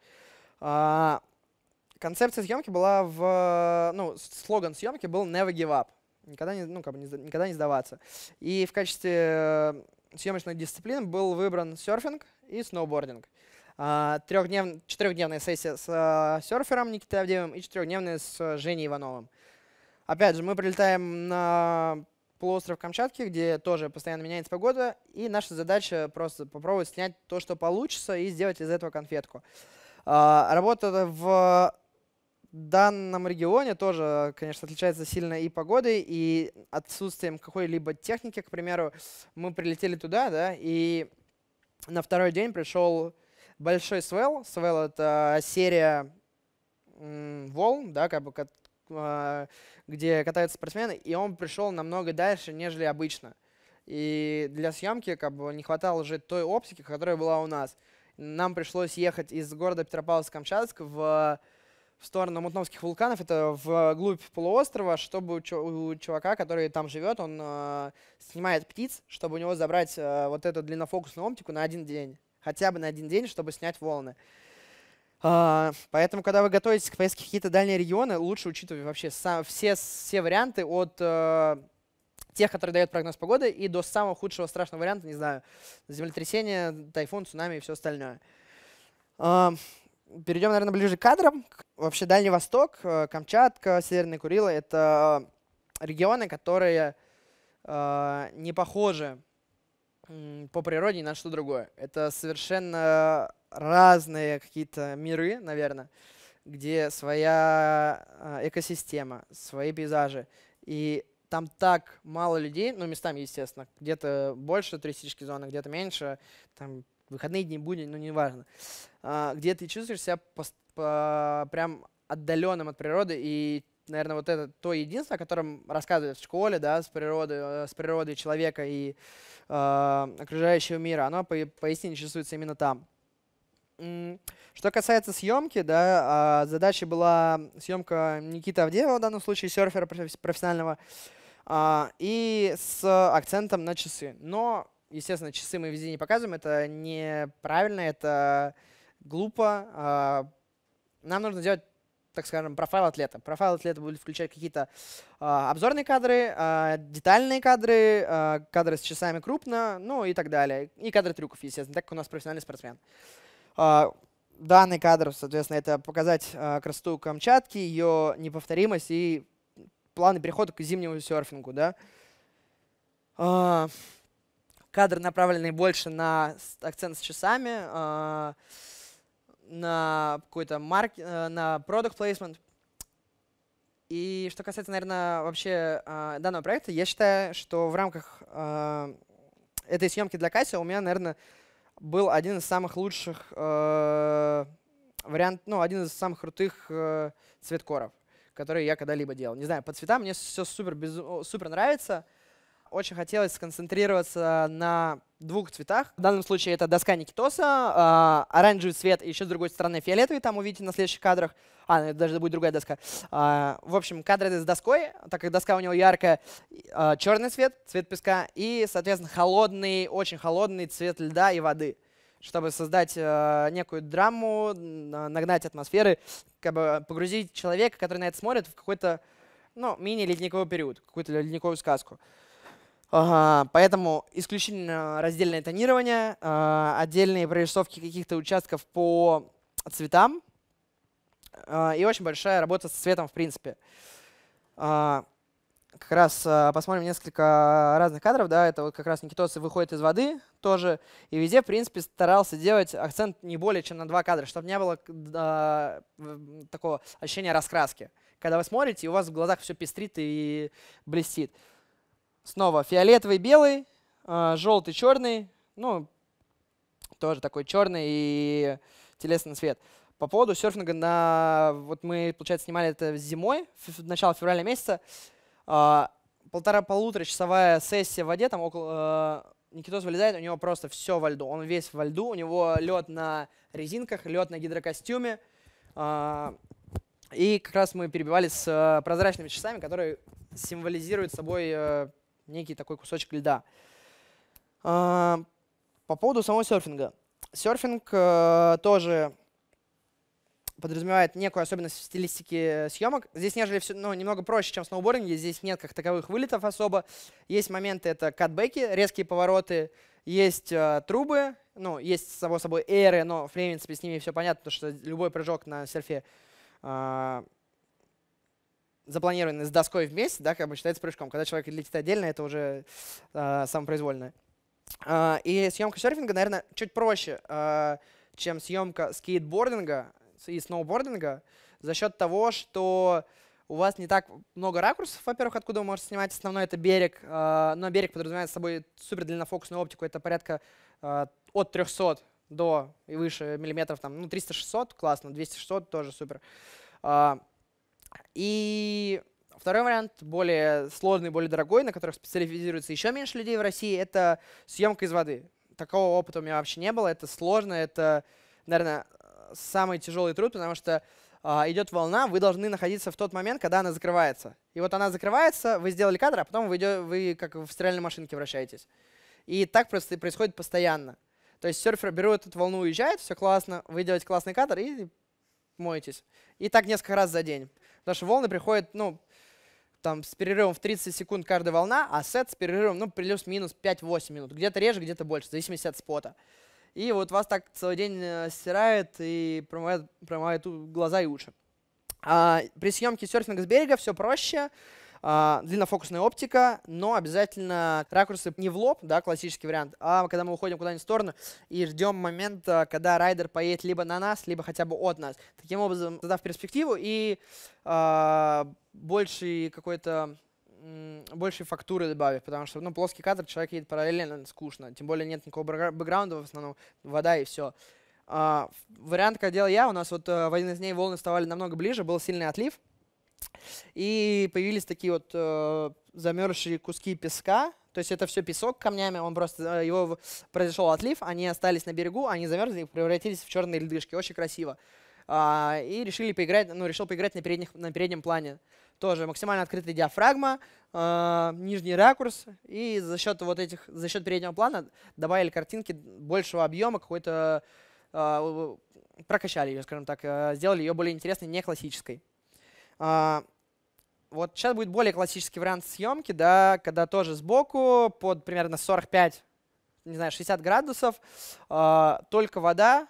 Концепция съемки была в... Ну, слоган съемки был «Never give up». Никогда не, ну, как бы не, никогда не сдаваться. И в качестве э, съемочной дисциплины был выбран серфинг и сноубординг. Uh, а, трехднев... четырехдневная сессия с а, серфером Никитой Авдеевым и четырехдневная с а, Женей Ивановым. Опять же, мы прилетаем на полуостров Камчатки, где тоже постоянно меняется погода, и наша задача просто попробовать снять то, что получится, и сделать из этого конфетку. Работа в данном регионе тоже, конечно, отличается сильно и погодой, и отсутствием какой-либо техники. К примеру, мы прилетели туда, да, и на второй день пришел большой свел. Свел — это серия волн, да, как бы, а, где катаются спортсмены, и он пришел намного дальше, нежели обычно. И для съемки как бы не хватало уже той оптики, которая была у нас. Нам пришлось ехать из города Петропавловск-Камчатск в, в сторону Мутновских вулканов, это в глубь полуострова, чтобы у, у чувака, который там живет, он э, снимает птиц, чтобы у него забрать э, вот эту длиннофокусную оптику на один день хотя бы на один день, чтобы снять волны. А, поэтому, когда вы готовитесь к поездке в какие-то дальние регионы, лучше учитывать вообще все, все варианты от э, тех, которые дают прогноз погоды, и до самого худшего страшного варианта, не знаю, землетрясение, тайфун, цунами и все остальное. А, Перейдем, наверное, ближе к кадрам. Вообще Дальний Восток, э, Камчатка, Северные Курилы — это э, регионы, которые не похожи по природе и на что другое. Это совершенно разные какие-то миры, наверное, где своя а, экосистема, свои пейзажи. И там так мало людей, ну, местами, естественно, где-то больше туристических зон, где-то меньше, там выходные дни, будни, ну, неважно, а, где ты чувствуешь себя по, по, прям отдаленным от природы и наверное, вот это то единство, о котором рассказывают в школе, да, с природы, э, с природой человека и э, окружающего мира, оно по, поистине чувствуется именно там. Что касается съемки, да, а, задача была съемка Никиты Авдеева, в данном случае серфера профессионального, а, и с акцентом на часы. Но, естественно, часы мы везде не показываем, это неправильно, это глупо. Нам нужно делать так скажем, профайл атлета. Профайл атлета будет включать какие-то э, обзорные кадры, э, детальные кадры, э, кадры с часами крупно, ну и так далее. И кадры трюков, естественно, так как у нас профессиональный спортсмен. Э, данный кадр, соответственно, это показать э, красоту Камчатки, ее неповторимость и планы переход к зимнему серфингу. Да? Э, кадры направлены больше на акцент с часами. Э, на какой-то марк, э, на product placement. И что касается, наверное, вообще э, данного проекта, я считаю, что в рамках э, этой съемки для Касси у меня, наверное, был один из самых лучших вариант, ну, один из самых крутых цветкоров, которые я когда-либо делал. Не знаю, по цветам мне все супер, без, супер нравится. Очень хотелось сконцентрироваться на двух цветах. В данном случае это доска Никитоса, э, оранжевый цвет, и еще с другой стороны фиолетовый, там увидите на следующих кадрах. А, ну, даже будет другая доска. Э, в общем, кадры с доской, так как доска у него яркая, э, черный цвет, цвет песка, и, соответственно, холодный, очень холодный цвет льда и воды чтобы создать э, некую драму, нагнать атмосферы, как бы погрузить человека, который на это смотрит, в какой-то ну, мини-ледниковый период, какую-то ледниковую сказку. Поэтому исключительно раздельное тонирование, а, отдельные прорисовки каких-то участков по цветам а, и очень большая работа с цветом в принципе. А, как раз посмотрим несколько разных кадров. Да, это вот как раз Никитос выходит из воды тоже. И везде, в принципе, старался делать акцент не более чем на два кадра, чтобы не было такого ощущения раскраски. Когда вы смотрите, и у вас в глазах все пестрит и блестит. Снова фиолетовый, белый, а, желтый, черный. Ну, тоже такой черный и телесный цвет. По поводу серфинга на... Вот мы, получается, снимали это зимой, в начало февраля месяца. А, Полтора-полутора часовая сессия в воде, там около... А, Никитос вылезает, у него просто все во льду. Он весь во льду, у него лед на резинках, лед на гидрокостюме. И как раз мы перебивали с прозрачными часами, которые символизируют собой некий такой кусочек льда. А, по поводу самого серфинга. Серфинг э, тоже подразумевает некую особенность в стилистике э, съемок. Здесь, нежели все, ну, немного проще, чем в сноубординге, здесь нет как таковых вылетов особо. Есть моменты, это катбеки, резкие повороты, есть э, трубы, ну, есть, само собой, эры, но, в принципе, с ними все понятно, потому что любой прыжок на серфе э, запланированный с доской вместе, да, как бы считается прыжком. Когда человек летит отдельно, это уже э, самопроизвольное. Э, и съемка серфинга, наверное, чуть проще, э, чем съемка скейтбординга и сноубординга за счет того, что у вас не так много ракурсов, во-первых, откуда вы можете снимать. Основной это берег, э, но берег подразумевает с собой супер длиннофокусную оптику, это порядка э, от 300 до и выше миллиметров, там, ну, 300-600, классно, 200-600 тоже супер. И второй вариант, более сложный, более дорогой, на которых специализируется еще меньше людей в России, это съемка из воды. Такого опыта у меня вообще не было. Это сложно, это, наверное, самый тяжелый труд, потому что э, а, идет волна, вы должны находиться в тот момент, когда она закрывается. И вот она закрывается, вы сделали кадр, а потом вы, идете, вы как в стиральной машинке вращаетесь. И так просто происходит постоянно. То есть серфер берет эту волну, уезжает, все классно, вы делаете классный кадр и моетесь. И так несколько раз за день. Потому что волны приходят, ну, там, с перерывом в 30 секунд каждая волна, а сет с перерывом, ну, плюс-минус 5-8 минут. Где-то реже, где-то больше, в зависимости от спота. И вот вас так целый день э, стирает и промывает, промывает глаза и уши. А при съемке серфинга с берега все проще. А, длиннофокусная оптика, но обязательно ракурсы не в лоб, да, классический вариант, а когда мы уходим куда-нибудь в сторону и ждем момента, когда райдер поедет либо на нас, либо хотя бы от нас. Таким образом, задав перспективу и а, больше какой-то больше фактуры добавив, потому что ну, плоский кадр, человек едет параллельно, скучно. Тем более нет никакого бэкграунда, в основном вода и все. А, вариант, как делал я, у нас вот э, в один из дней волны вставали намного ближе, был сильный отлив, и появились такие вот э, замерзшие куски песка. То есть это все песок камнями, он просто, э, его произошел отлив, они остались на берегу, они замерзли и превратились в черные ледышки, Очень красиво. А, и решили поиграть, ну, решил поиграть на, передних, на переднем плане. Тоже максимально открытая диафрагма, э, нижний ракурс. И за счет вот этих, за счет переднего плана добавили картинки большего объема, какой-то э, прокачали ее, скажем так, э, сделали ее более интересной, не классической. А, вот сейчас будет более классический вариант съемки, да, когда тоже сбоку под примерно 45, не знаю, 60 градусов, а, только вода,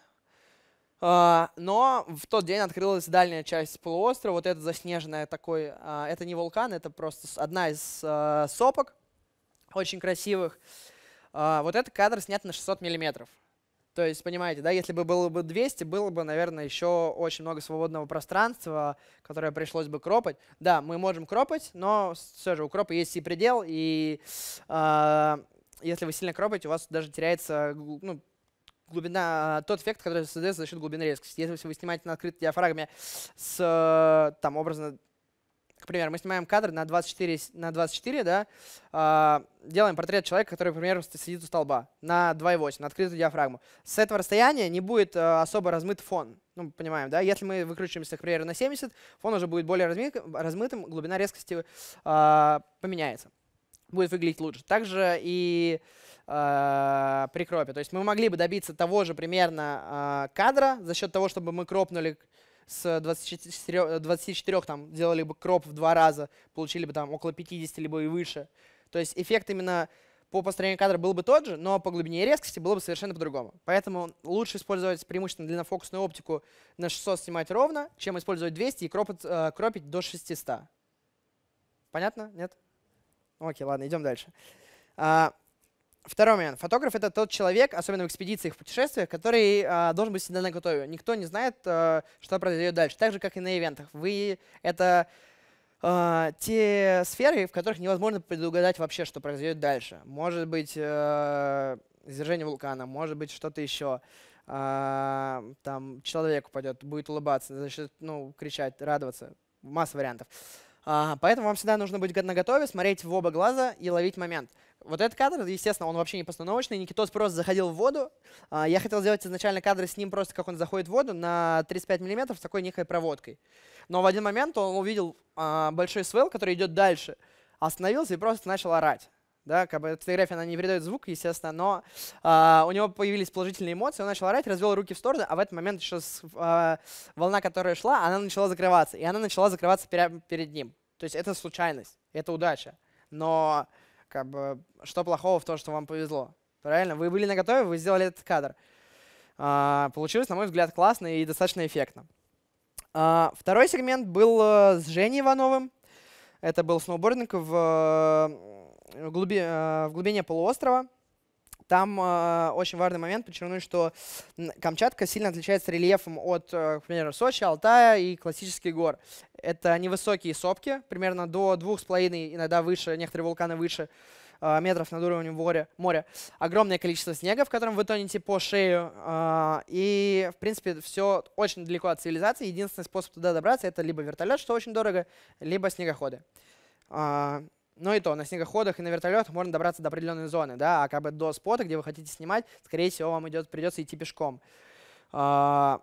а, но в тот день открылась дальняя часть полуострова, вот это заснеженная такой, это не вулкан, это просто одна из сопок, очень красивых. Вот этот кадр снят на 600 миллиметров. То есть, понимаете, да, если бы было бы 200, было бы, наверное, еще очень много свободного пространства, которое пришлось бы кропать. Да, мы можем кропать, но все же у кропа есть и предел, и э, если вы сильно кропаете, у вас даже теряется ну, глубина, а, тот эффект, который создается за счет глубины резкости. Если вы снимаете на открытой диафрагме с, там, образно, к примеру, мы снимаем кадр на 24, на 24 да, э, делаем портрет человека, который, к примеру, сидит у столба на 2,8, на открытую диафрагму. С этого расстояния не будет э, особо размыт фон. Ну, понимаем, да? Если мы выкручиваемся, к примеру, на 70, фон уже будет более размыт, размытым, глубина резкости э, поменяется. Будет выглядеть лучше. Также и э, при кропе. То есть мы могли бы добиться того же примерно э, кадра за счет того, чтобы мы кропнули с 24, 24 э, там, делали бы кроп в два раза, получили бы там около 50, либо и выше. То есть эффект именно по построению кадра был бы тот же, но по глубине и резкости было бы совершенно по-другому. Поэтому лучше использовать преимущественно длиннофокусную оптику на 600 снимать ровно, чем использовать 200 и кропить, э, кропить до 600. Понятно? Нет? Окей, ладно, идем дальше. А, Второй момент. Фотограф — это тот человек, особенно в экспедициях, в путешествиях, который э, должен быть всегда на готове. Никто не знает, э, что произойдет дальше. Так же, как и на ивентах. Вы — это э, те сферы, в которых невозможно предугадать вообще, что произойдет дальше. Может быть, э, извержение вулкана, может быть, что-то еще. Э, там человек упадет, будет улыбаться, значит, ну, кричать, радоваться. Масса вариантов. Э, а, поэтому вам всегда нужно быть наготове, смотреть в оба глаза и ловить момент. Вот этот кадр, естественно, он вообще не постановочный. Никитос просто заходил в воду. А, я хотел сделать изначально кадры с ним просто, как он заходит в воду, на 35 миллиметров с такой некой проводкой. Но в один момент он увидел а, большой свел, который идет дальше, остановился и просто начал орать. Да, как бы эта фотография, она не передает звук, естественно, но э, у него появились положительные эмоции, он начал орать, развел руки в стороны, а в этот момент еще с, э, волна, которая шла, она начала закрываться, и она начала закрываться перед, перед ним. То есть это случайность, это удача. Но как бы, что плохого в том, что вам повезло? Правильно? Вы были наготове, вы сделали этот кадр. Э, получилось, на мой взгляд, классно и достаточно эффектно. Э, второй сегмент был э, с Женей Ивановым. Это был сноубординг в Э, глуби, э, в глубине полуострова. Там э, очень важный момент, подчеркну, что Камчатка сильно отличается рельефом от, э, к примеру, Сочи, Алтая и классических гор. Это невысокие сопки, примерно до двух с половиной иногда выше, некоторые вулканы выше э, метров над уровнем моря, моря. Огромное количество снега, в котором вы тонете по шею. Э, и, в принципе, все очень далеко от цивилизации. Единственный способ туда добраться — это либо вертолет, что очень дорого, либо снегоходы. А, но ну и то, на снегоходах и на вертолетах можно добраться до определенной зоны, да, а как бы до спота, где вы хотите снимать, скорее всего, вам идет, придется идти пешком. А,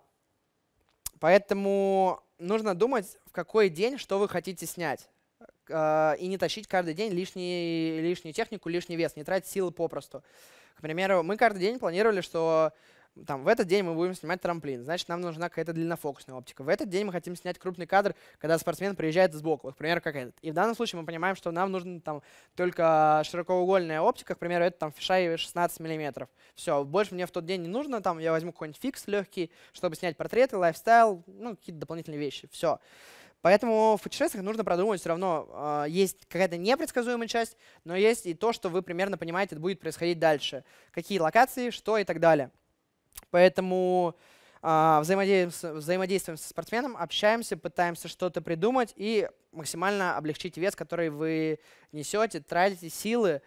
поэтому нужно думать, в какой день что вы хотите снять а, и не тащить каждый день лишний, лишнюю технику, лишний вес, не тратить силы попросту. К примеру, мы каждый день планировали, что там, в этот день мы будем снимать трамплин, значит, нам нужна какая-то длиннофокусная оптика. В этот день мы хотим снять крупный кадр, когда спортсмен приезжает сбоку, вот, к примеру, как этот. И в данном случае мы понимаем, что нам нужна там только широкоугольная оптика, к примеру, это там фишай 16 миллиметров. Все, больше мне в тот день не нужно, там я возьму какой-нибудь фикс легкий, чтобы снять портреты, лайфстайл, ну, какие-то дополнительные вещи, все. Поэтому в путешествиях нужно продумывать все равно. А, есть какая-то непредсказуемая часть, но есть и то, что вы примерно понимаете, будет происходить дальше. Какие локации, что и так далее. Поэтому а, взаимодействуем, взаимодействуем со спортсменом, общаемся, пытаемся что-то придумать и максимально облегчить вес, который вы несете, тратите силы.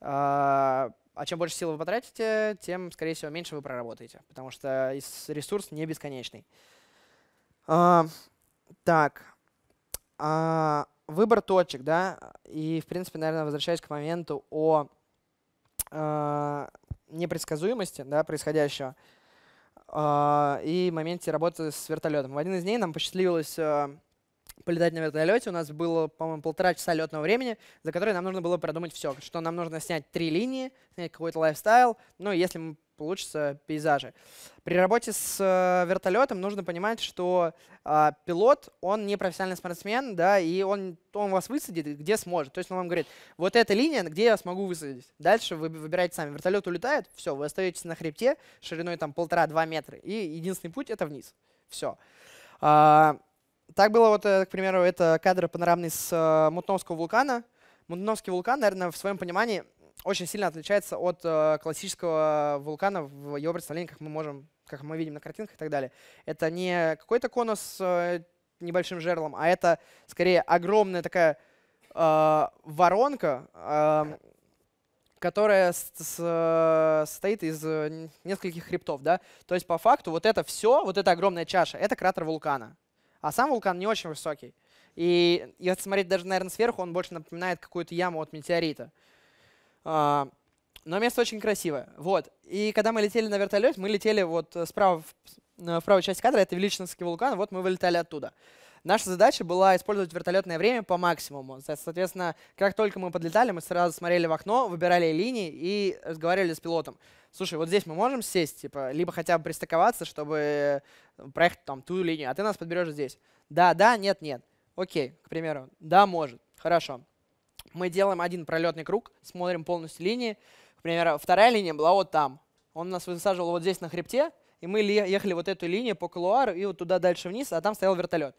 А, а чем больше сил вы потратите, тем, скорее всего, меньше вы проработаете, потому что ресурс не бесконечный. А, так. А, выбор точек, да, и, в принципе, наверное, возвращаясь к моменту о э, непредсказуемости, да, происходящего. А, и моменте работы с вертолетом. В один из дней нам посчастливилось а, полетать на вертолете. У нас было, по-моему, полтора часа летного времени, за которое нам нужно было продумать все. Что нам нужно снять три линии, снять какой-то лайфстайл. Ну, если мы получатся пейзажи. При работе с э, вертолетом нужно понимать, что э, пилот, он не профессиональный спортсмен, да, и он, он вас высадит, где сможет. То есть он вам говорит, вот эта линия, где я смогу высадить. Дальше вы выбираете сами. Вертолет улетает, все, вы остаетесь на хребте шириной там полтора-два метра, и единственный путь — это вниз. Все. А, так было вот, э, к примеру, это кадры панорамные с э, Мутновского вулкана. Мутновский вулкан, наверное, в своем понимании — очень сильно отличается от э, классического вулкана, в его представлении, как мы можем, как мы видим на картинках и так далее. Это не какой-то конус с э, небольшим жерлом, а это скорее огромная такая э, воронка, э, которая состоит из э, нескольких хребтов. Да? То есть по факту вот это все, вот эта огромная чаша, это кратер вулкана. А сам вулкан не очень высокий. И если смотреть даже, наверное, сверху, он больше напоминает какую-то яму от метеорита. А, но место очень красивое. Вот. И когда мы летели на вертолет, мы летели вот э, справа, в правую часть кадра, это Величинский вулкан, вот мы вылетали оттуда. Наша задача была использовать вертолетное время по максимуму. Соответственно, как только мы подлетали, мы сразу смотрели в окно, выбирали линии и разговаривали с пилотом. Слушай, вот здесь мы можем сесть, типа, либо хотя бы пристыковаться, чтобы э, проехать там ту линию, а ты нас подберешь здесь. Да, да, нет, нет. Окей, к примеру. Да, может. Хорошо. Мы делаем один пролетный круг, смотрим полностью линии. Например, вторая линия была вот там. Он нас высаживал вот здесь на хребте, и мы ехали вот эту линию по колуару и вот туда дальше вниз, а там стоял вертолет.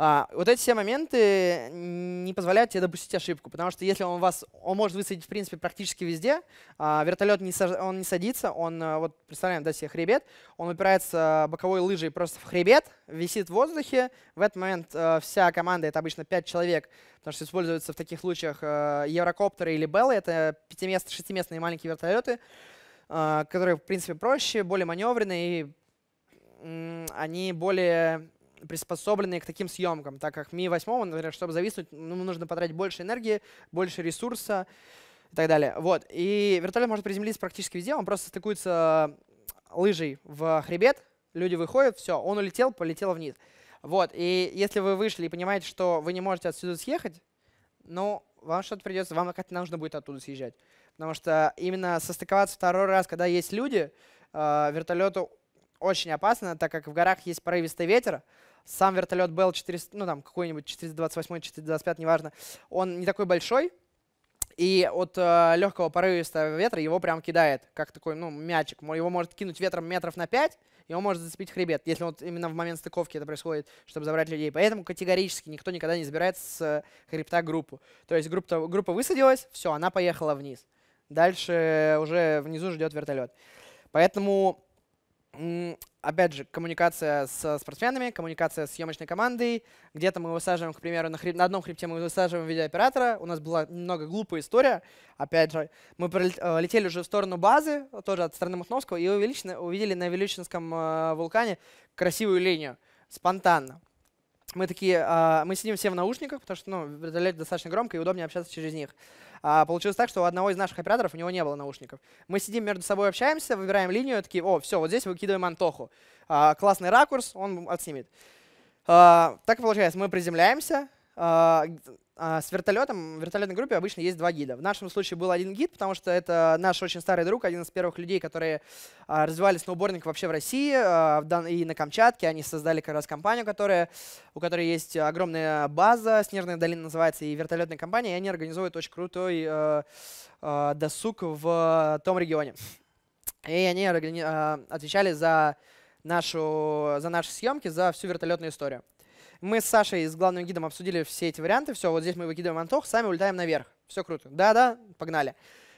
А, вот эти все моменты не позволяют тебе допустить ошибку, потому что если он вас, он может высадить, в принципе, практически везде, а, вертолет не, он не садится, он, э, вот представляем, да, себе хребет, он упирается боковой лыжей просто в хребет, висит в воздухе, в этот момент э, вся команда, это обычно 5 человек, потому что используются в таких случаях э, еврокоптеры или беллы, это пятимест, шестиместные маленькие вертолеты, которые, в принципе, проще, более маневренные, и они более приспособленные к таким съемкам, так как mi 8, например, чтобы зависнуть, ну, нужно потратить больше энергии, больше ресурса и так далее. Вот. И вертолет может приземлиться практически везде, он просто стыкуется э, лыжей в хребет, люди выходят, все, он улетел, полетел вниз. Вот. И если вы вышли и понимаете, что вы не можете отсюда съехать, ну, вам что-то придется, вам как-то нужно будет оттуда съезжать. Потому что именно состыковаться второй раз, когда есть люди, э, вертолету очень опасно, так как в горах есть порывистый ветер, сам вертолет Bell 400, ну там какой-нибудь 428, 425, неважно, он не такой большой, и от э, легкого порывистого ветра его прям кидает, как такой, ну, мячик. Его может кинуть ветром метров на 5, и он может зацепить хребет, если вот именно в момент стыковки это происходит, чтобы забрать людей. Поэтому категорически никто никогда не забирает с э, хребта группу. То есть группа, группа высадилась, все, она поехала вниз. Дальше уже внизу ждет вертолет. Поэтому опять же, коммуникация с спортсменами, коммуникация с съемочной командой. Где-то мы высаживаем, к примеру, на, хрип, на одном хребте мы высаживаем видеооператора. У нас была немного глупая история. Опять же, мы э, летели уже в сторону базы, тоже от стороны Махновского, и увеличено, увидели на Величинском э, вулкане красивую линию спонтанно мы такие, а, мы сидим все в наушниках, потому что ну, вертолет достаточно громко и удобнее общаться через них. А, получилось так, что у одного из наших операторов у него не было наушников. Мы сидим между собой, общаемся, выбираем линию, такие, о, все, вот здесь выкидываем Антоху. А, классный ракурс, он отснимет. так и получается, мы приземляемся, а, с вертолетом, в вертолетной группе обычно есть два гида. В нашем случае был один гид, потому что это наш очень старый друг, один из первых людей, которые а, развивали сноубординг вообще в России а, и на Камчатке. Они создали как раз компанию, которая, у которой есть огромная база, Снежная долина называется, и вертолетная компания, и они организуют очень крутой досуг в том регионе. И они отвечали за, нашу, за наши съемки, за всю вертолетную историю. Мы с Сашей, с главным гидом обсудили все эти варианты. Все, вот здесь мы выкидываем антох, сами улетаем наверх. Все круто. Да-да, погнали.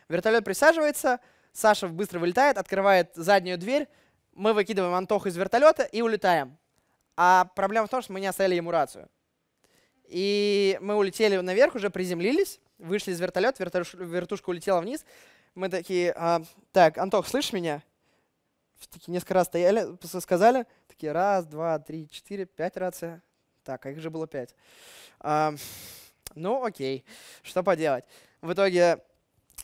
Вертолет присаживается, Саша быстро вылетает, открывает заднюю дверь. Мы выкидываем антох из вертолета и улетаем. А проблема в том, что мы не оставили ему рацию. И мы улетели наверх, уже приземлились, вышли из вертолета, вертуш, вертушка улетела вниз. Мы такие, а, так, Антох, слышишь меня? Такие несколько раз стояли, сказали, такие раз, два, три, четыре, пять рация. Так, а их же было пять. А, ну, окей. Что поделать. В итоге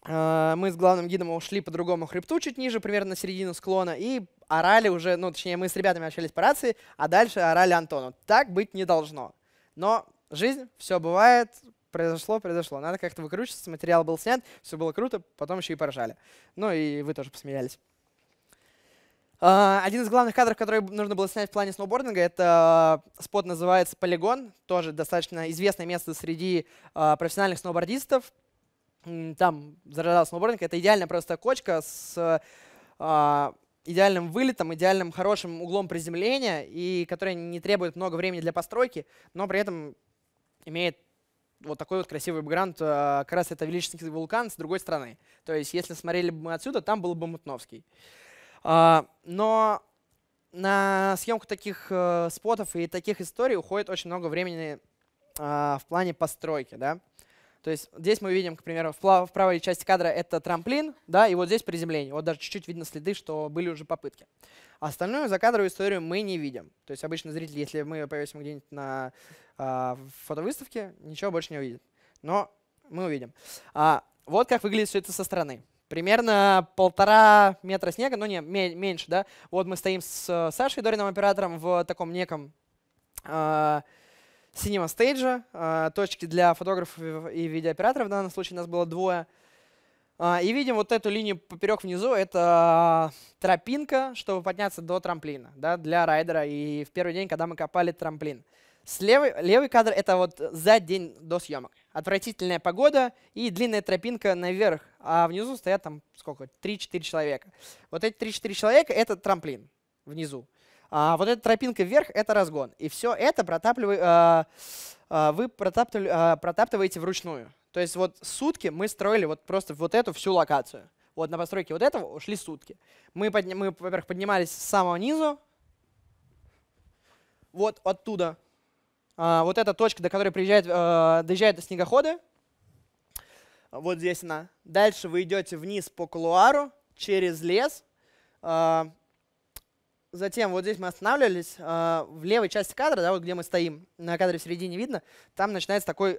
а, мы с главным гидом ушли по другому хребту чуть ниже, примерно на середину склона, и орали уже, ну, точнее, мы с ребятами общались по рации, а дальше орали Антону. Так быть не должно. Но жизнь, все бывает, произошло, произошло. Надо как-то выкручиваться, материал был снят, все было круто, потом еще и поржали. Ну и вы тоже посмеялись. А, один из главных кадров, который нужно было снять в плане сноубординга, это а, спот называется «Полигон». Тоже достаточно известное место среди а, профессиональных сноубордистов. Там зарождался сноубординг. Это идеальная просто кочка с идеальным вылетом, идеальным хорошим углом приземления, и которая не требует много времени для постройки, но при этом имеет вот такой вот красивый бэкграунд, как раз это Величественный вулкан с другой стороны. То есть, если смотрели бы мы отсюда, там был бы Мутновский. А, но на съемку таких э, спотов и таких историй уходит очень много времени а, в плане постройки. Да? То есть здесь мы видим, к примеру, в правой части кадра это трамплин, да, и вот здесь приземление. Вот даже чуть-чуть видно следы, что были уже попытки. А остальную закадровую историю мы не видим. То есть обычно зритель, если мы ее повесим где-нибудь на э, фотовыставке, ничего больше не увидит. Но мы увидим. А, вот как выглядит все это со стороны. Примерно полтора метра снега, ну не, меньше, да. Вот мы стоим с э, Сашей Дориным оператором в э, таком неком э, cinema стейджа, э, точки для фотографов и видеооператоров, в данном случае у нас было двое. Э, и видим вот эту линию поперек внизу, это э, тропинка, чтобы подняться до трамплина, да, для райдера. И в первый день, когда мы копали трамплин. Э, Слева левый, кадр — это вот за день до съемок. Отвратительная погода и длинная тропинка наверх, а внизу стоят там сколько? 3-4 человека. Вот эти 3-4 человека — это трамплин внизу. А вот эта тропинка вверх — это разгон. И все это протапливай, а, а, вы протаптывали, а, протаптываете вручную. То есть вот сутки мы строили вот просто вот эту всю локацию. Вот на постройке вот этого ушли сутки. Мы, подня мы во-первых, поднимались с самого низу, вот оттуда, а, вот эта точка, до которой приезжает, а, доезжают снегоходы, вот здесь она. Дальше вы идете вниз по кулуару, через лес. А, затем вот здесь мы останавливались. В левой части кадра, да, вот где мы стоим, на кадре в середине видно, там начинается такой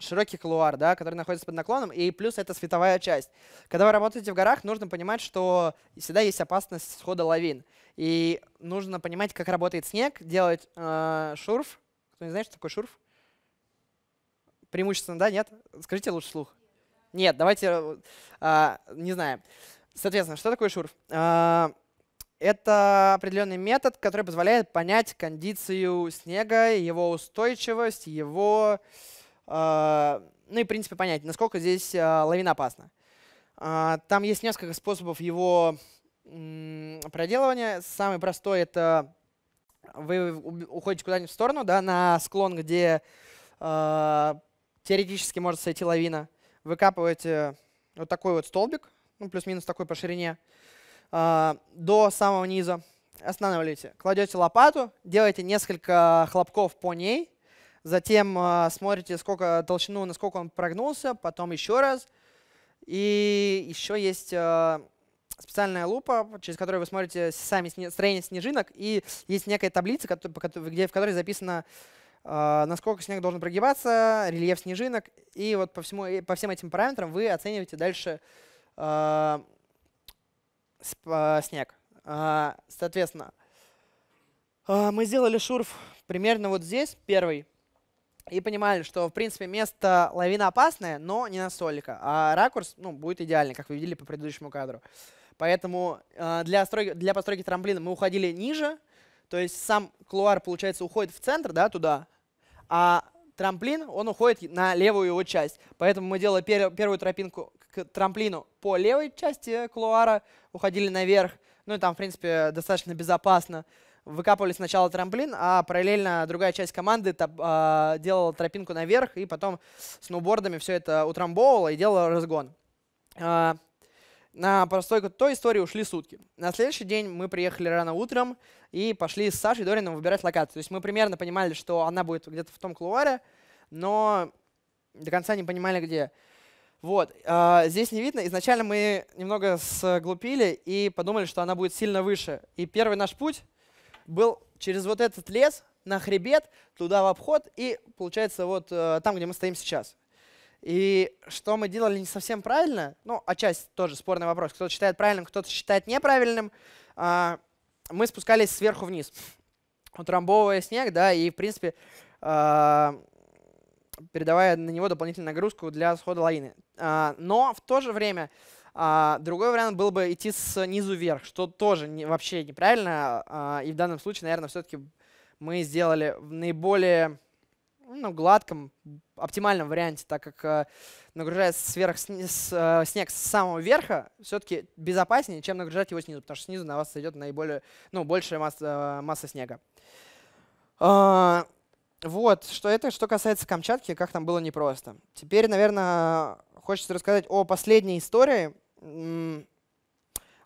широкий колуар, да, который находится под наклоном, и плюс это световая часть. Когда вы работаете в горах, нужно понимать, что всегда есть опасность схода лавин. И нужно понимать, как работает снег, делать э, шурф. Кто не знает, что такое шурф? Преимущественно, да, нет? Скажите лучше слух. Нет, давайте, э, не знаю. Соответственно, что такое шурф? Э, это определенный метод, который позволяет понять кондицию снега, его устойчивость, его, э, ну и, в принципе, понять, насколько здесь э, лавина опасна. Э, там есть несколько способов его проделывание. Самый простой это вы уходите куда-нибудь в сторону, да, на склон, где э, теоретически может сойти лавина. Выкапываете вот такой вот столбик, ну, плюс-минус такой по ширине, э, до самого низа. Останавливаете, кладете лопату, делаете несколько хлопков по ней, затем э, смотрите, сколько толщину, насколько он прогнулся, потом еще раз. И еще есть э, специальная лупа, через которую вы смотрите сами строение снежинок, и есть некая таблица, где, в которой записано, а, насколько снег должен прогибаться, рельеф снежинок, и вот по, всему, по всем этим параметрам вы оцениваете дальше а, а, снег. соответственно, мы сделали шурф примерно вот здесь, первый, и понимали, что, в принципе, место лавина опасное, но не настолько, а ракурс ну, будет идеальный, как вы видели по предыдущему кадру. Uh, Поэтому э, для, строй... для постройки трамплина мы уходили ниже, то есть сам клуар, получается, уходит в центр, да, туда, а трамплин, он уходит на левую его часть. Поэтому мы делали пер первую тропинку к трамплину по левой части клуара, уходили наверх, ну и там, в принципе, достаточно безопасно. Выкапывали сначала трамплин, а параллельно другая часть команды э, делала тропинку наверх, и потом сноубордами все это утрамбовывала и делала разгон. Э, на простойку той истории ушли сутки. На следующий день мы приехали рано утром и пошли с Сашей Дориным выбирать локацию. То есть мы примерно понимали, что она будет где-то в том клуаре, но до конца не понимали, где. Вот, э, здесь не видно. Изначально мы немного сглупили и подумали, что она будет сильно выше. И первый наш путь был через вот этот лес на хребет, туда в обход и, получается, вот э, там, где мы стоим сейчас. И что мы делали не совсем правильно, ну, отчасти а тоже спорный вопрос, кто-то считает правильным, кто-то считает неправильным, а, мы спускались сверху вниз, утрамбовывая снег, да, и, в принципе, а, передавая на него дополнительную нагрузку для схода лавины. Но в то же время другой вариант был бы идти снизу вверх, что тоже не, вообще неправильно. И в данном случае, наверное, все-таки мы сделали наиболее ну, гладком, оптимальном варианте, так как э, нагружается сверх э, снег с самого верха, все-таки безопаснее, чем нагружать его снизу, потому что снизу на вас идет наиболее, ну, большая масса, э, масса снега. А, вот, что это, что касается Камчатки, как там было непросто. Теперь, наверное, хочется рассказать о последней истории,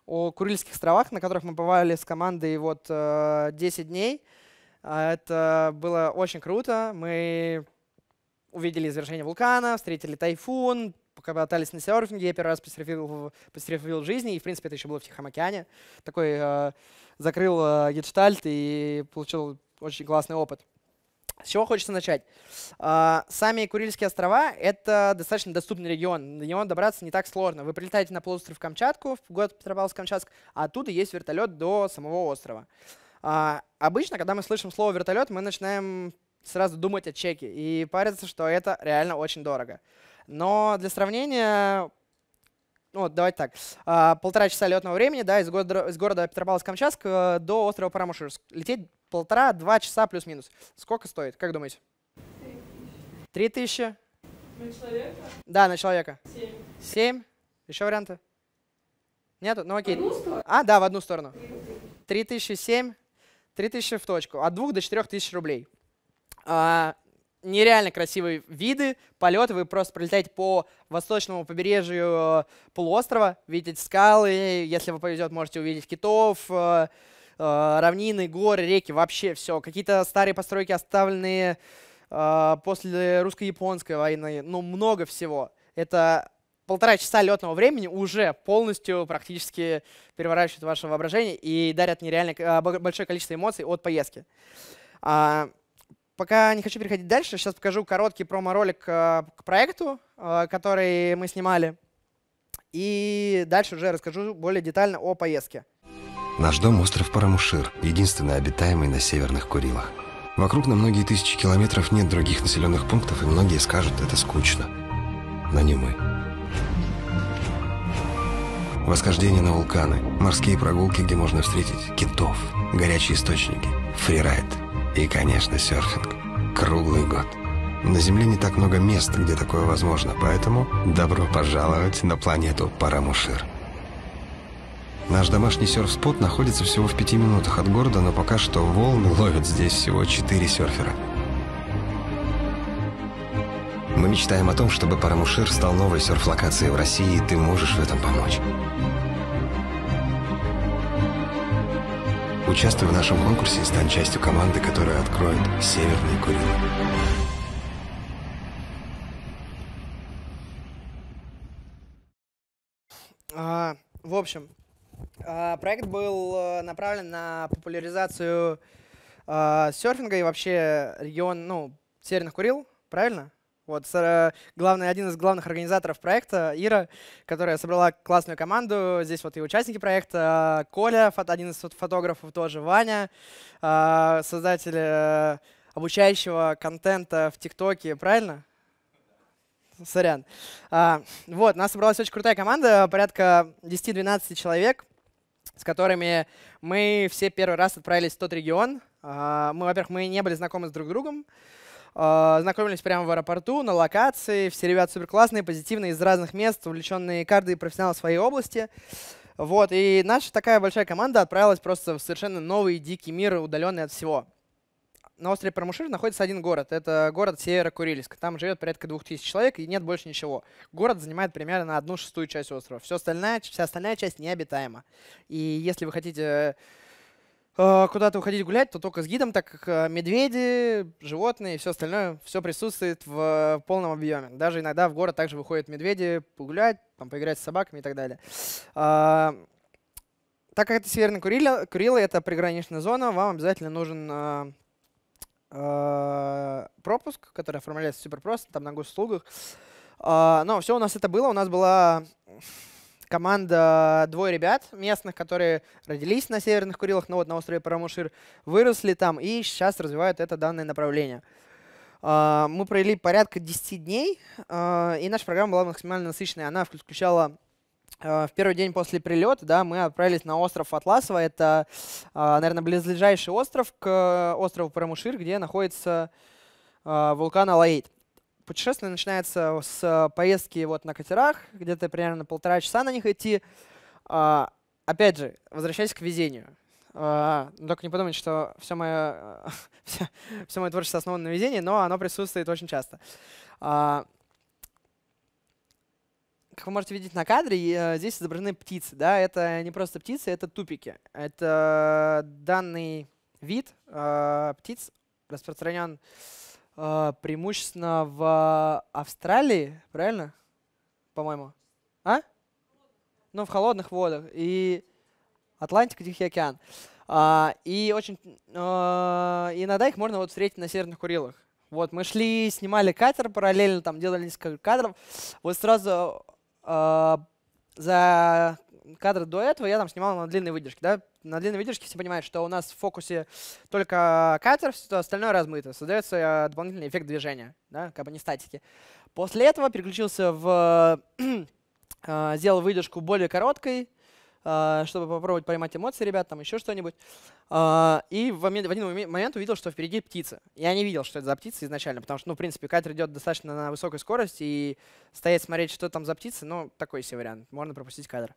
о Курильских островах, на которых мы бывали с командой вот 10 дней – а, это было очень круто. Мы увидели извержение вулкана, встретили тайфун, покатались на серфинге. Я первый раз посерфил, посерфил в жизни, и, в принципе, это еще было в Тихом океане. Такой э, закрыл э, гештальт и получил очень классный опыт. С чего хочется начать? А, сами Курильские острова — это достаточно доступный регион. До него добраться не так сложно. Вы прилетаете на полуостров Камчатку, в город Петропавловск-Камчатск, а оттуда есть вертолет до самого острова. А, обычно, когда мы слышим слово вертолет, мы начинаем сразу думать о чеке и париться, что это реально очень дорого. Но для сравнения, ну, вот, давайте так, а, полтора часа летного времени, да, из города, из города Петропавловск-Камчатск до острова Парамуширск. Лететь полтора-два часа плюс-минус. Сколько стоит, как думаете? Три тысячи. На человека? Да, на человека. Семь. Семь. Еще варианты? Нету? Ну окей. В одну сторону? А, да, в одну сторону. Три тысячи семь. 3000 в точку, от 2 до 4000 рублей. А, нереально красивые виды, полеты. Вы просто пролетаете по восточному побережью э, полуострова, видите скалы, если вам повезет, можете увидеть китов, э, э, равнины, горы, реки, вообще все. Какие-то старые постройки, оставленные после русско-японской войны, ну много всего. Это полтора часа летного времени уже полностью практически переворачивают ваше воображение и дарят нереально а, большое количество эмоций от поездки. А, пока не хочу переходить дальше, сейчас покажу короткий промо-ролик а, к проекту, который мы снимали. И дальше уже расскажу более детально о поездке. Наш дом – остров Парамушир, единственный обитаемый на Северных Курилах. Вокруг на многие тысячи километров нет других населенных пунктов, и многие скажут, это скучно. Но не мы. Восхождение на вулканы, морские прогулки, где можно встретить китов, горячие источники, фрирайд и, конечно, серфинг. Круглый год. На Земле не так много мест, где такое возможно, поэтому добро пожаловать на планету Парамушир. Наш домашний серф-спот находится всего в пяти минутах от города, но пока что волны ловят здесь всего четыре серфера – мы мечтаем о том, чтобы Парамушир стал новой серф-локацией в России, и ты можешь в этом помочь. Участвуй в нашем конкурсе и стань частью команды, которая откроет Северные Курилы. А, в общем, а, проект был э, направлен на популяризацию а, серфинга и вообще регион, ну, Северных Курил, правильно? Вот э, главный, один из главных организаторов проекта, Ира, которая собрала классную команду. Здесь вот и участники проекта, э, Коля, один из фотографов тоже, Ваня, э, создатель обучающего контента в ТикТоке, правильно? Сорян. А, вот, у нас собралась очень крутая команда, порядка 10-12 человек, с которыми мы все первый раз отправились в тот регион. А, мы, во-первых, мы не были знакомы с друг другом, а, знакомились прямо в аэропорту, на локации. Все ребята супер классные, позитивные, из разных мест, увлеченные карды и профессионалы своей области. Вот, и наша такая большая команда отправилась просто в совершенно новый дикий мир, удаленный от всего. На острове Промушир находится один город. Это город Северо-Курильск. Там живет порядка двух тысяч человек, и нет больше ничего. Город занимает примерно одну шестую часть острова. Все остальная, вся остальная часть необитаема. И если вы хотите Э, куда-то уходить гулять, то только с гидом, так как э, медведи, животные и все остальное, все присутствует в э, полном объеме. Даже иногда в город также выходят медведи погулять, там, поиграть с собаками и так далее. А, так как это Северные Курилы, Курилы это приграничная зона, вам обязательно нужен пропуск, который оформляется супер просто, там на госуслугах. А, но все у нас это было, у нас была команда двое ребят местных, которые родились на Северных Курилах, но ну вот на острове Парамушир выросли там и сейчас развивают это данное направление. А, мы провели порядка 10 дней, а, и наша программа была максимально насыщенная. Она включала а, в первый день после прилета да, мы отправились на остров Атласова. Это, наверное, близлежащий остров к э, острову Парамушир, где находится вулкан Алаид путешествие начинается с поездки вот на катерах, где-то примерно полтора часа на них идти. А, опять же, возвращаясь к везению. А, ну, только не подумайте, что все мое, э, все, все мое творчество основано на везении, но оно присутствует очень часто. А, как вы можете видеть на кадре, э, здесь изображены птицы. Да? Это не просто птицы, это тупики. Это данный вид птиц распространен в э, преимущественно в а, Австралии, правильно? По-моему. А? Ну, в холодных водах. И Атлантика, Тихий океан. А, и очень э, иногда их можно вот встретить на Северных Курилах. Вот, мы шли, снимали катер параллельно, там делали несколько кадров. Вот сразу э, за кадры до этого я там снимал на длинной выдержке. Да? На длинной выдержке все понимают, что у нас в фокусе только кадр, все остальное размыто. Создается э, дополнительный эффект движения, да? как бы не статики. После этого переключился в... Э, сделал выдержку более короткой, э, чтобы попробовать поймать эмоции ребят, там еще что-нибудь. И в один момент увидел, что впереди птица. Я не видел, что это за птица изначально, потому что, ну, в принципе, катер идет достаточно на высокой скорости, и стоять смотреть, что там за птица, ну, такой себе вариант. Можно пропустить кадр.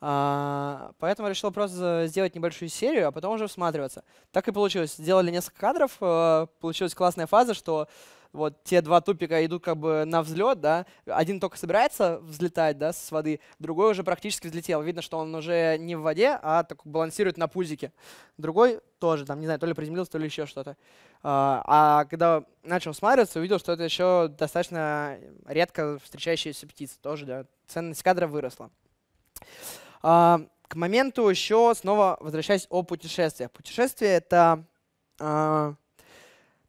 А, поэтому решил просто сделать небольшую серию, а потом уже всматриваться. Так и получилось. Сделали несколько кадров, э, получилась классная фаза, что вот те два тупика идут как бы на взлет, да, один только собирается взлетать, да, с воды, другой уже практически взлетел. Видно, что он уже не в воде, а так балансирует на пузике. Другой тоже, там, не знаю, то ли приземлился, то ли еще что-то. А, а когда начал смотреться, увидел, что это еще достаточно редко встречающаяся птица тоже, да. Ценность кадра выросла. А, к моменту еще снова возвращаясь о путешествиях. Путешествие — это, а,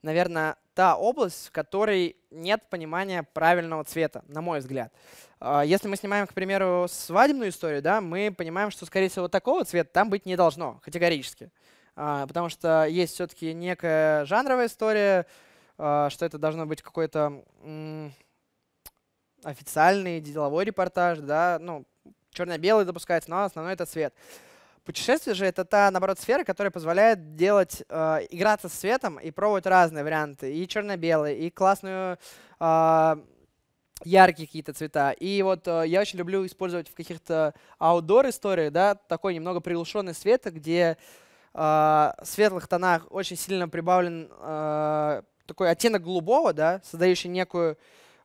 наверное, та область, в которой нет понимания правильного цвета, на мой взгляд. А, если мы снимаем, к примеру, свадебную историю, да, мы понимаем, что, скорее всего, такого цвета там быть не должно категорически. Потому что есть все-таки некая жанровая история, что это должно быть какой-то официальный деловой репортаж, да, ну, черно-белый допускается, но основной это цвет. Путешествие же — это та, наоборот, сфера, которая позволяет делать, э, играться с цветом и пробовать разные варианты. И черно-белый, и классную, э, яркие какие-то цвета. И вот э, я очень люблю использовать в каких-то аутдор-историях, да, такой немного приглушенный свет, где э, в светлых тонах очень сильно прибавлен э, такой оттенок голубого, да, создающий некую,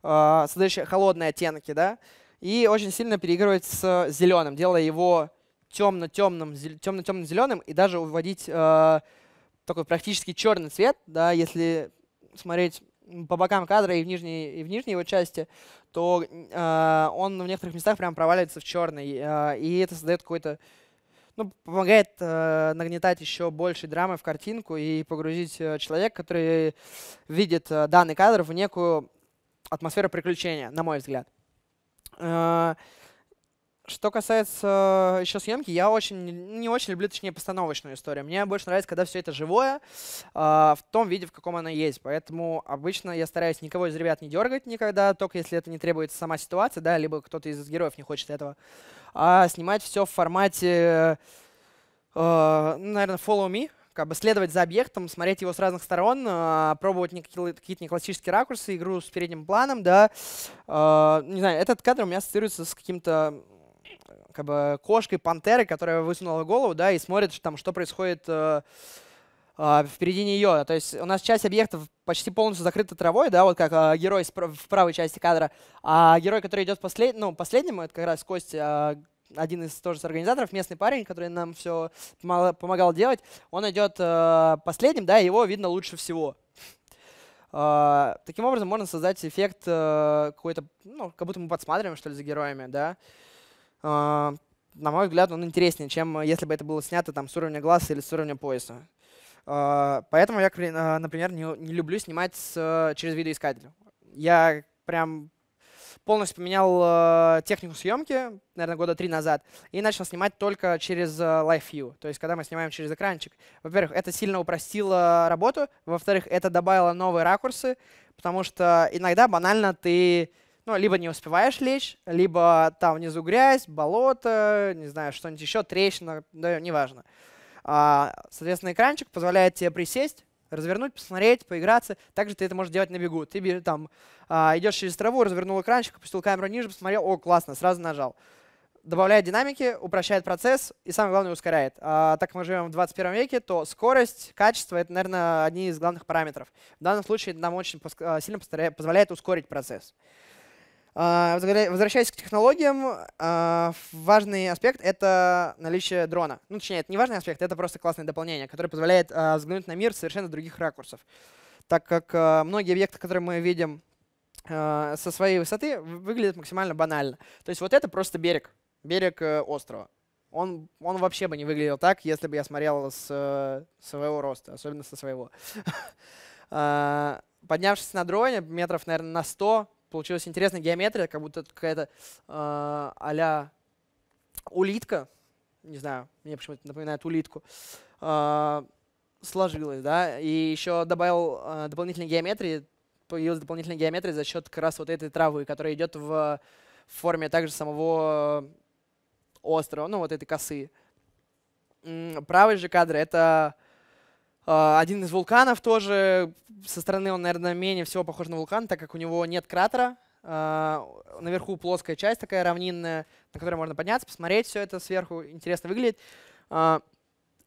э, создающий холодные оттенки, да, и очень сильно переигрывать с э, зеленым, делая его темно-темным, темно темно зеленым и даже уводить э, такой практически черный цвет, да, если смотреть по бокам кадра и в нижней, и в нижней его части, то э, он в некоторых местах прям проваливается в черный, э, и это создает какой-то, ну, помогает э, нагнетать еще больше драмы в картинку и погрузить э, человека, который видит э, данный кадр, в некую атмосферу приключения, на мой взгляд. Э, что касается э, еще съемки, я очень не очень люблю, точнее, постановочную историю. Мне больше нравится, когда все это живое, а, в том виде, в каком оно есть. Поэтому обычно я стараюсь никого из ребят не дергать никогда, только если это не требуется сама ситуация, да, либо кто-то из героев не хочет этого. А снимать все в формате, э, наверное, follow me, как бы следовать за объектом, смотреть его с разных сторон, а, пробовать какие-то неклассические ракурсы, игру с передним планом, да. А, не знаю, этот кадр у меня ассоциируется с каким-то э, как бы кошкой, пантерой, которая высунула голову, да, и смотрит, там, что происходит э, а, впереди нее. То есть у нас часть объектов почти полностью закрыта травой, да, вот как герой в правой части кадра, а герой, который идет послед... ну, последним, это как раз Кость, один из тоже организаторов, местный парень, который нам все помогал делать, он идет э, последним, да, его видно лучше всего. Э, таким образом можно создать эффект э, какой-то, ну, как будто мы подсматриваем, что ли, за героями, да. Э, на мой взгляд, он интереснее, чем если бы это было снято там с уровня глаз или с уровня пояса. Э, поэтому я, э, например, не, не люблю снимать с, э, через видоискатель. Я прям полностью поменял э, технику съемки, наверное, года три назад, и начал снимать только через э, Live View, то есть когда мы снимаем через экранчик. Во-первых, это сильно упростило работу, во-вторых, это добавило новые ракурсы, потому что иногда банально ты ну, либо не успеваешь лечь, либо там внизу грязь, болото, не знаю, что-нибудь еще, трещина, да, неважно. А, соответственно, экранчик позволяет тебе присесть, развернуть, посмотреть, поиграться. Также ты это можешь делать на бегу. Ты там а, идешь через траву, развернул экранчик, опустил камеру ниже, посмотрел, о, классно, сразу нажал. Добавляет динамики, упрощает процесс и, самое главное, ускоряет. А, так как мы живем в 21 веке, то скорость, качество — это, наверное, одни из главных параметров. В данном случае нам очень а, сильно позволяет ускорить процесс. А, возвращаясь к технологиям, а, важный аспект — это наличие дрона. Ну, точнее, это не важный аспект, это просто классное дополнение, которое позволяет а, взглянуть на мир совершенно других ракурсов. Так как многие объекты, которые мы видим со своей высоты, выглядят максимально банально. То есть вот это просто берег, берег э, острова. Он, он вообще бы не выглядел так, если бы я смотрел с э, своего роста, особенно со своего. Поднявшись на дроне метров, наверное, на 100, получилась интересная геометрия, как будто какая-то э, а улитка, не знаю, мне почему-то напоминает улитку, э, а, сложилась, да, и еще добавил э, дополнительной геометрии, появилась дополнительная геометрия за счет как раз вот этой травы, которая идет в форме также самого острова, ну вот этой косы. Правый же кадр — это а, один из вулканов тоже, со стороны он, наверное, менее всего похож на вулкан, так как у него нет кратера. А, наверху плоская часть такая равнинная, на которой можно подняться, посмотреть все это сверху, интересно выглядит. А,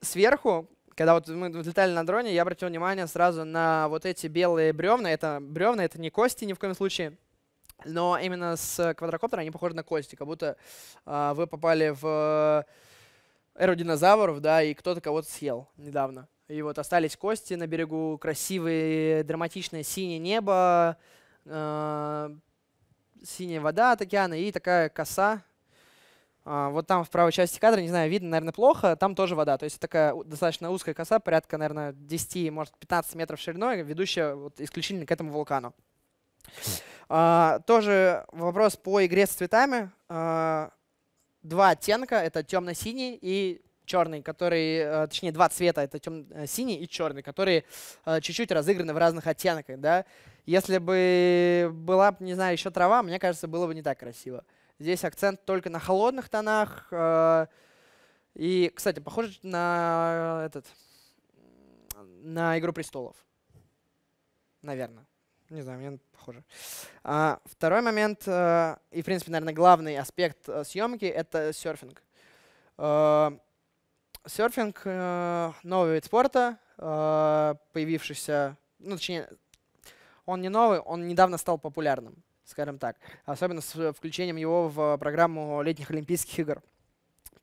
сверху, когда вот мы летали на дроне, я обратил внимание сразу на вот эти белые бревна. Это бревна, это не кости ни в коем случае, но именно с квадрокоптера они похожи на кости, как будто вы попали в э, эру динозавров, да, и кто-то кого-то съел недавно. И вот остались кости на берегу, красивое драматичное синее небо, э, синяя вода от океана и такая коса. Э, вот там в правой части кадра, не знаю, видно, наверное, плохо, там тоже вода. То есть такая достаточно узкая коса, порядка, наверное, 10, может, 15 метров шириной, ведущая вот исключительно к этому вулкану. Uh, тоже вопрос по игре с цветами. Uh, два оттенка, это темно-синий и черный, который, э, точнее, два цвета, это тем э, синий и черный, которые э, чуть-чуть разыграны в разных оттенках, да. Если бы была, не знаю, еще трава, мне кажется, было бы не так красиво. Здесь акцент только на холодных тонах. И, кстати, похоже на этот, на «Игру престолов». Наверное. Не знаю, мне похоже. А, второй момент, и, в принципе, наверное, главный аспект съемки — это серфинг серфинг э, — новый вид спорта, э, появившийся, ну, точнее, он не новый, он недавно стал популярным, скажем так, особенно с включением его в программу летних Олимпийских игр.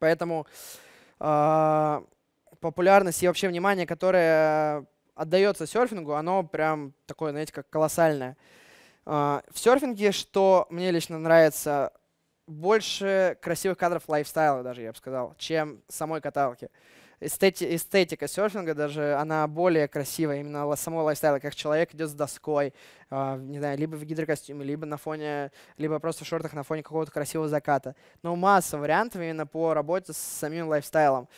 Поэтому э, популярность и вообще внимание, которое отдается серфингу, оно прям такое, знаете, как колоссальное. В серфинге, что мне лично нравится, больше красивых кадров лайфстайла даже, я бы сказал, чем самой каталки. Эстети эстетика серфинга даже, она более красивая, именно самого лайфстайла, как человек идет с доской, э, не знаю, либо в гидрокостюме, либо на фоне, либо просто в шортах на фоне какого-то красивого заката. Но масса вариантов именно по работе с самим лайфстайлом.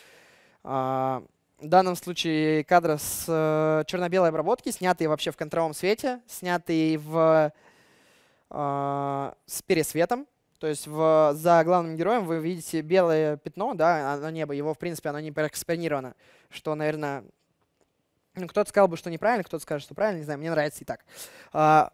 Э, в данном случае кадры с э, черно-белой обработки, снятые вообще в контровом свете, снятые в, э, с пересветом, то есть в, за главным героем вы видите белое пятно, да, а, на небо, его, в принципе, оно не экспонировано, что, наверное, ну, кто-то сказал бы, что неправильно, кто-то скажет, что правильно, не знаю, мне нравится и так. А,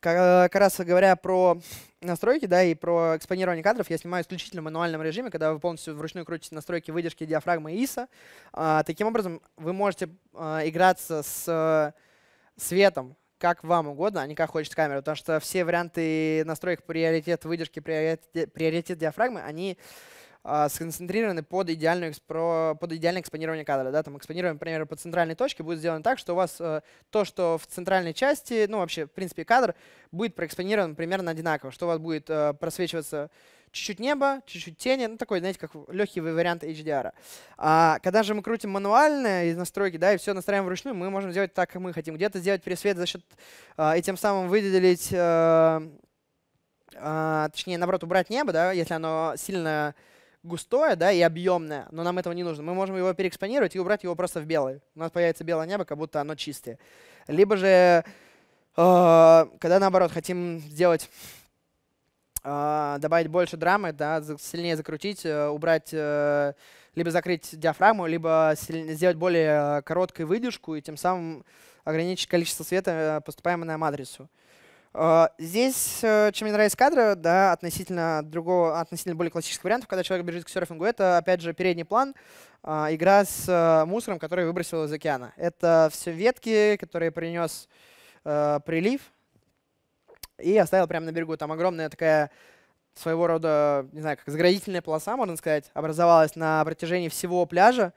как раз говоря про настройки, да, и про экспонирование кадров, я снимаю исключительно в мануальном режиме, когда вы полностью вручную крутите настройки выдержки, диафрагмы и ISO. А, таким образом, вы можете а, играться с э, светом, как вам угодно, а не как хочет камера, потому что все варианты настроек приоритет выдержки, приоритет, приоритет диафрагмы, они а, сконцентрированы под, идеальную, под идеальное экспонирование кадра. Да? Там экспонируем, например, по центральной точке будет сделано так, что у вас э, то, что в центральной части, ну вообще, в принципе, кадр будет проэкспонирован примерно одинаково, что у вас будет э, просвечиваться чуть-чуть неба, чуть-чуть тени, ну такой, знаете, как легкий вариант HDR. А когда же мы крутим мануально из настройки, да, и все настраиваем вручную, мы можем сделать так, как мы хотим. Где-то сделать пересвет за счет, а, и тем самым выделить, а, а, точнее, наоборот, убрать небо, да, если оно сильно густое, да, и объемное, но нам этого не нужно. Мы можем его переэкспонировать и убрать его просто в белый. У нас появится белое небо, как будто оно чистое. Либо же, э, когда наоборот хотим сделать а, добавить больше драмы, да, сильнее закрутить, э, убрать, э, либо закрыть диафрагму, либо сделать более короткую выдержку и тем самым ограничить количество света, э, поступаемого на матрицу. Здесь, чем мне нравится кадр, да, относительно другого, относительно более классических вариантов, когда человек бежит к серфингу, это, опять же, передний план, а, игра с мусором, который выбросил из океана. Это все ветки, которые принес прилив, и оставил прямо на берегу. Там огромная такая своего рода, не знаю, как заградительная полоса, можно сказать, образовалась на протяжении всего пляжа.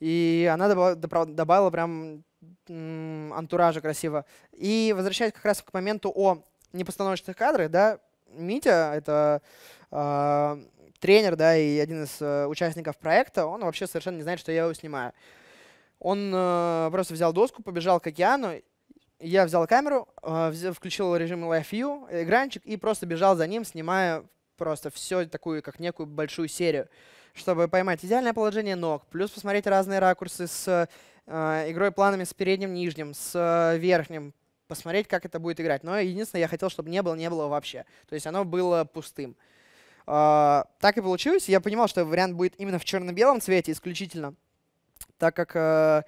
И она добавила, добавила прям антуража красиво. И возвращаясь как раз к моменту о непостановочных кадрах, да, Митя, это э, тренер, да, и один из э, участников проекта, он вообще совершенно не знает, что я его снимаю. Он э, просто взял доску, побежал к океану, я взял камеру, э, включил режим Live View, э, экранчик, и просто бежал за ним, снимая просто все такую, как некую большую серию, чтобы поймать идеальное положение ног, плюс посмотреть разные ракурсы с э, игрой планами с передним, нижним, с верхним, посмотреть, как это будет играть. Но единственное, я хотел, чтобы не было, не было вообще. То есть оно было пустым. так и получилось. Я понимал, что вариант будет именно в черно-белом цвете исключительно, так как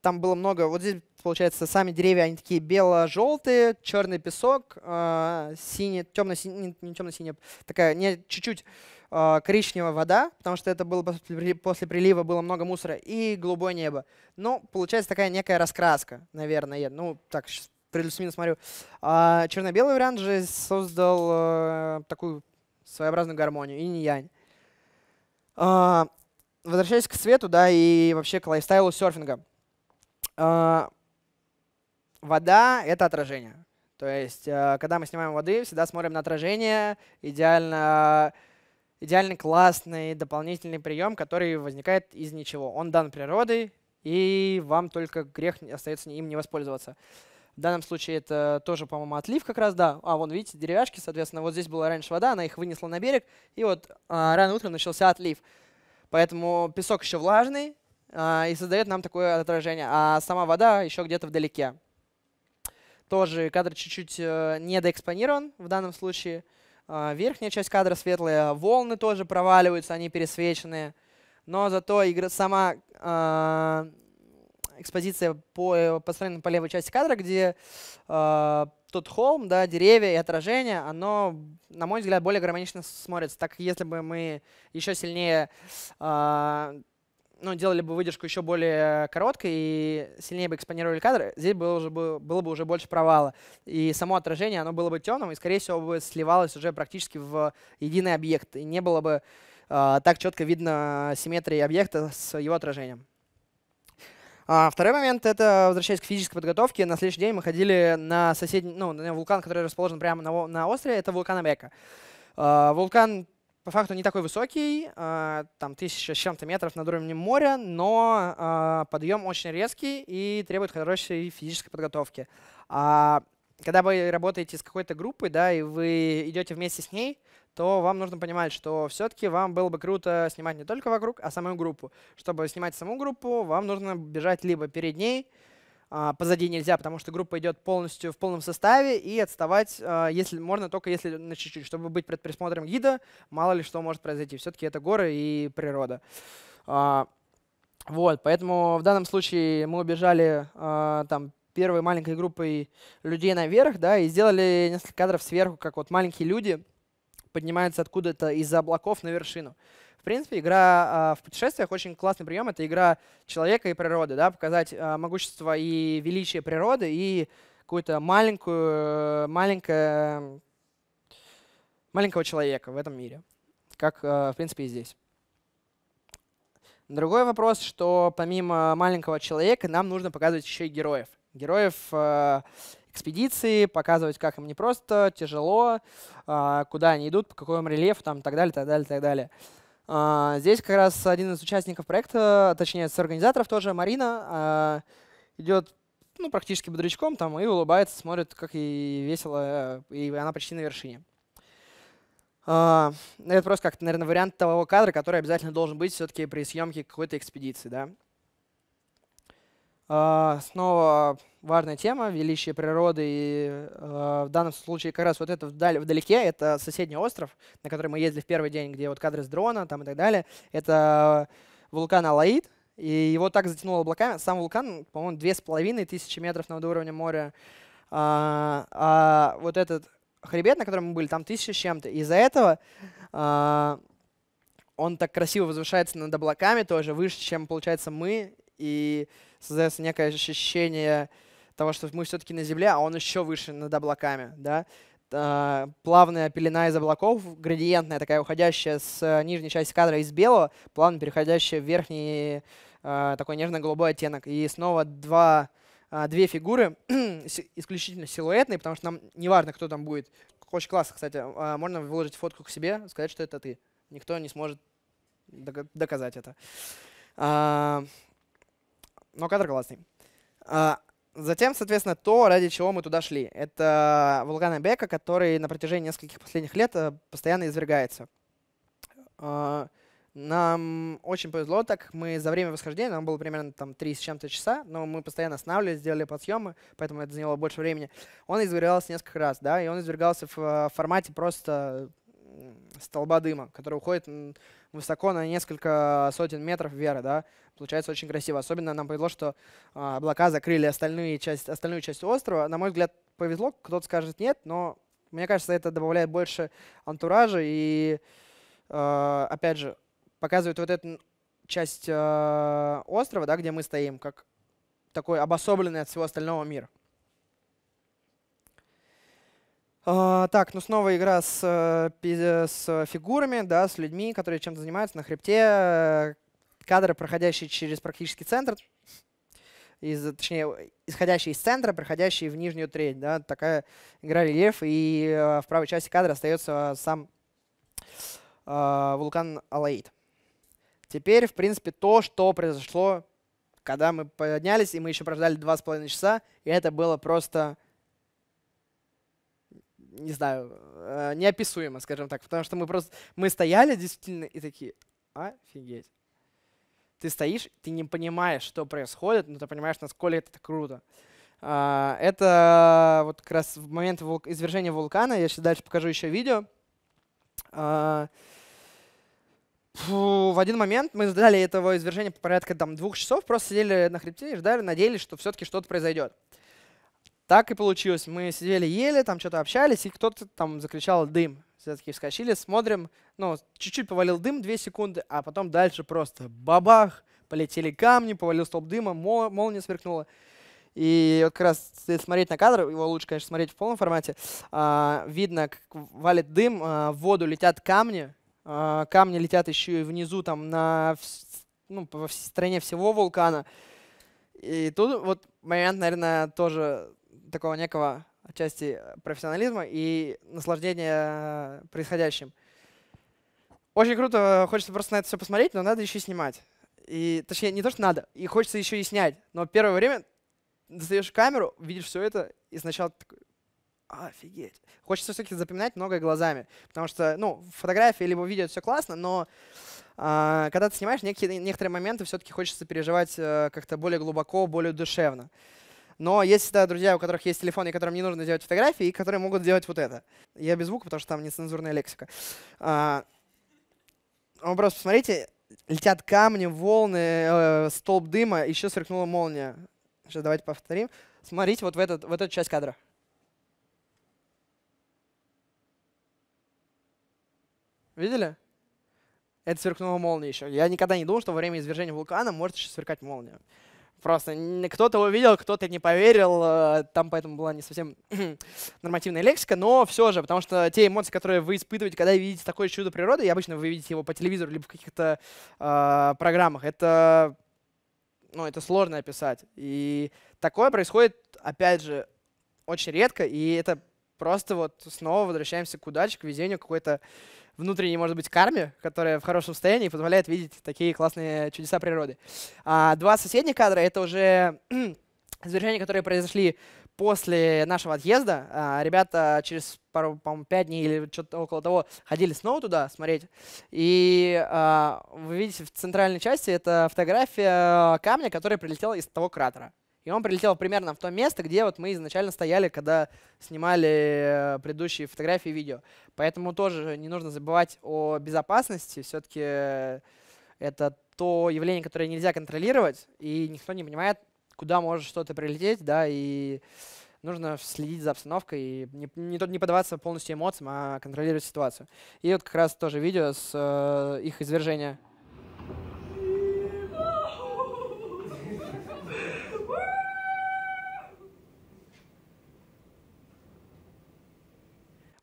там было много... Вот здесь получается, сами деревья, они такие бело-желтые, черный песок, э, синий, темно-синий, не темно синий такая, не чуть-чуть э, коричневая вода, потому что это было после, после прилива, было много мусора, и голубое небо. Ну, получается такая некая раскраска, наверное. Ну, так, сейчас плюс-минус смотрю. А черно-белый вариант же создал э, такую своеобразную гармонию, и не янь. А, возвращаясь к свету да, и вообще к лайфстайлу серфинга. А, вода — это отражение. То есть, э, когда мы снимаем воды, всегда смотрим на отражение. Идеально, идеально классный дополнительный прием, который возникает из ничего. Он дан природой, и вам только грех остается им не воспользоваться. В данном случае это тоже, по-моему, отлив как раз, да. А, вон, видите, деревяшки, соответственно, вот здесь была раньше вода, она их вынесла на берег, и вот а, рано утром начался отлив. Поэтому песок еще влажный а, и создает нам такое отражение, а сама вода еще где-то вдалеке. Тоже кадр чуть-чуть э, недоэкспонирован в данном случае. А, верхняя часть кадра светлая, волны тоже проваливаются, они пересвеченные. Но зато игра, сама э, экспозиция по, э, построена по левой части кадра, где э, тот холм, да, деревья и отражение, оно, на мой взгляд, более гармонично смотрится. Так если бы мы еще сильнее э, ну, делали бы выдержку еще более короткой и сильнее бы экспонировали кадры, здесь было, уже, было бы уже больше провала. И само отражение, оно было бы темным, и, скорее всего, бы сливалось уже практически в единый объект, и не было бы э, так четко видно симметрии объекта с его отражением. А второй момент — это, возвращаясь к физической подготовке, на следующий день мы ходили на соседний, ну, на вулкан, который расположен прямо на, на острове, это вулкан Абека. Э, а, вулкан по факту не такой высокий, а, там тысяча с чем-то метров над уровнем моря, но а, подъем очень резкий и требует хорошей физической подготовки. А, когда вы работаете с какой-то группой, да, и вы идете вместе с ней, то вам нужно понимать, что все-таки вам было бы круто снимать не только вокруг, а самую группу. Чтобы снимать саму группу, вам нужно бежать либо перед ней, а, позади нельзя, потому что группа идет полностью в полном составе, и отставать а, если можно только если на чуть-чуть, чтобы быть под присмотром гида, мало ли что может произойти. Все-таки это горы и природа. А, вот, поэтому в данном случае мы убежали там первой маленькой группой людей наверх, да, и сделали несколько кадров сверху, как вот маленькие люди поднимаются откуда-то из-за облаков на вершину принципе, игра а, в путешествиях очень классный прием. Это игра человека и природы, да, показать а, могущество и величие природы и какую-то маленькую, маленькое, маленького человека в этом мире, как, а, в принципе, и здесь. Другой вопрос, что помимо маленького человека нам нужно показывать еще и героев. Героев экспедиции, показывать, как им непросто, тяжело, куда они идут, по какому рельефу там, и так далее, так далее, так далее. А, здесь как раз один из участников проекта, точнее, с организаторов тоже, Марина, а, идет ну, практически бодрячком там и улыбается, смотрит, как и весело, и она почти на вершине. А, это просто как, то наверное, вариант того кадра, который обязательно должен быть все-таки при съемке какой-то экспедиции. Да? А, снова важная тема, величие природы. И а, в данном случае как раз вот это вдаль, вдалеке, это соседний остров, на который мы ездили в первый день, где вот кадры с дрона там и так далее. Это вулкан Алаид, и его так затянуло облаками. Сам вулкан, по-моему, две с половиной тысячи метров над уровнем моря. А, а вот этот хребет, на котором мы были, там тысяча с чем-то. Из-за этого а, он так красиво возвышается над облаками тоже, выше, чем, получается, мы. И создается некое ощущение того, что мы все-таки на Земле, а он еще выше над облаками. Да? плавная пелена из облаков, градиентная такая, уходящая с э, нижней части кадра из белого, плавно переходящая в верхний э, такой нежно-голубой оттенок. И снова два, э, две фигуры исключительно силуэтные, потому что нам не важно, кто там будет. Очень классно, кстати. А, можно выложить фотку к себе, сказать, что это ты. Никто не сможет доказать это. А, но кадр классный. А, затем, соответственно, то, ради чего мы туда шли. Это вулкан Эбека, который на протяжении нескольких последних лет э, постоянно извергается. А, нам очень повезло, так мы за время восхождения, нам было примерно там 3 с чем-то часа, но мы постоянно останавливались, сделали подъемы, поэтому это заняло больше времени. Он извергался несколько раз, да, и он извергался в э, формате просто столба дыма, который уходит высоко на несколько сотен метров вверх, да, получается очень красиво. Особенно нам повезло, что а, облака закрыли остальную часть, остальную часть острова. На мой взгляд, повезло, кто-то скажет нет, но мне кажется, это добавляет больше антуража и, а, опять же, показывает вот эту часть а, острова, да, где мы стоим, как такой обособленный от всего остального мира. А, так, ну снова игра с, э, э, с фигурами, да, с людьми, которые чем-то занимаются на хребте. Э, кадры, проходящие через практически центр, из, точнее, исходящие из центра, проходящие в нижнюю треть. Да, такая игра рельеф, и в правой части кадра остается сам э, вулкан Алаид. Теперь, в принципе, то, что произошло, когда мы поднялись, и мы еще прождали два с половиной часа, и это было просто не знаю, э, неописуемо, скажем так. Потому что мы просто, мы стояли действительно и такие, офигеть. Ты стоишь, ты не понимаешь, что происходит, но ты понимаешь, насколько это круто. Э, это вот как раз в момент вулк извержения вулкана, я сейчас дальше покажу еще видео. Э, Фу, в один момент мы ждали этого извержения порядка там, двух часов, просто сидели на хребте и ждали, надеялись, что все-таки что-то произойдет. Так и получилось. Мы сидели, ели, там что-то общались, и кто-то там закричал «дым». Все-таки вскочили, смотрим, ну, чуть-чуть повалил дым, две секунды, а потом дальше просто бабах, полетели камни, повалил столб дыма, мол, молния сверкнула. И вот как раз э, смотреть на кадр, его лучше, конечно, смотреть в полном формате, а, видно, как валит дым, а, в воду летят камни, а, камни летят еще и внизу, там, на, ну, по всей стране всего вулкана. И тут вот момент, наверное, тоже такого некого части э, профессионализма и наслаждения э, происходящим. Очень круто, э, хочется просто на это все посмотреть, но надо еще снимать. И, точнее, не то, что надо, и хочется еще и снять. Но первое время достаешь камеру, видишь все это, и сначала такой, офигеть. Хочется все-таки запоминать многое глазами, потому что, ну, фотографии либо видео все классно, но э, когда ты снимаешь, некие, некоторые моменты все-таки хочется переживать э, как-то более глубоко, более душевно. Но есть всегда друзья, у которых есть телефоны, которым не нужно делать фотографии, и которые могут делать вот это. Я без звука, потому что там нецензурная лексика. А, ну, просто посмотрите, летят камни, волны, э, столб дыма, еще сверкнула молния. Сейчас давайте повторим. Смотрите вот в, этот, в эту часть кадра. Видели? Это сверкнула молния еще. Я никогда не думал, что во время извержения вулкана может еще сверкать молния. Просто кто-то увидел, кто-то не поверил, э, там поэтому была не совсем нормативная лексика, но все же, потому что те эмоции, которые вы испытываете, когда видите такое чудо природы, и обычно вы видите его по телевизору либо в каких-то э, программах, это, ну, это сложно описать. И такое происходит, опять же, очень редко, и это просто вот снова возвращаемся к удаче, к везению, какой-то внутренней, может быть, карме, которая в хорошем состоянии позволяет видеть такие классные чудеса природы. А два соседних кадра — это уже завершения, которые произошли после нашего отъезда. А, ребята через пару, по-моему, пять дней или что-то около того ходили снова туда смотреть. И а, вы видите в центральной части это фотография камня, который прилетел из того кратера и он прилетел примерно в то место, где вот мы изначально стояли, когда снимали э, предыдущие фотографии и видео. Поэтому тоже не нужно забывать о безопасности. Все-таки э, это то явление, которое нельзя контролировать, и никто не понимает, куда может что-то прилететь, да, и нужно следить за обстановкой и не, не, не поддаваться полностью эмоциям, а контролировать ситуацию. И вот как раз тоже видео с э, их извержения.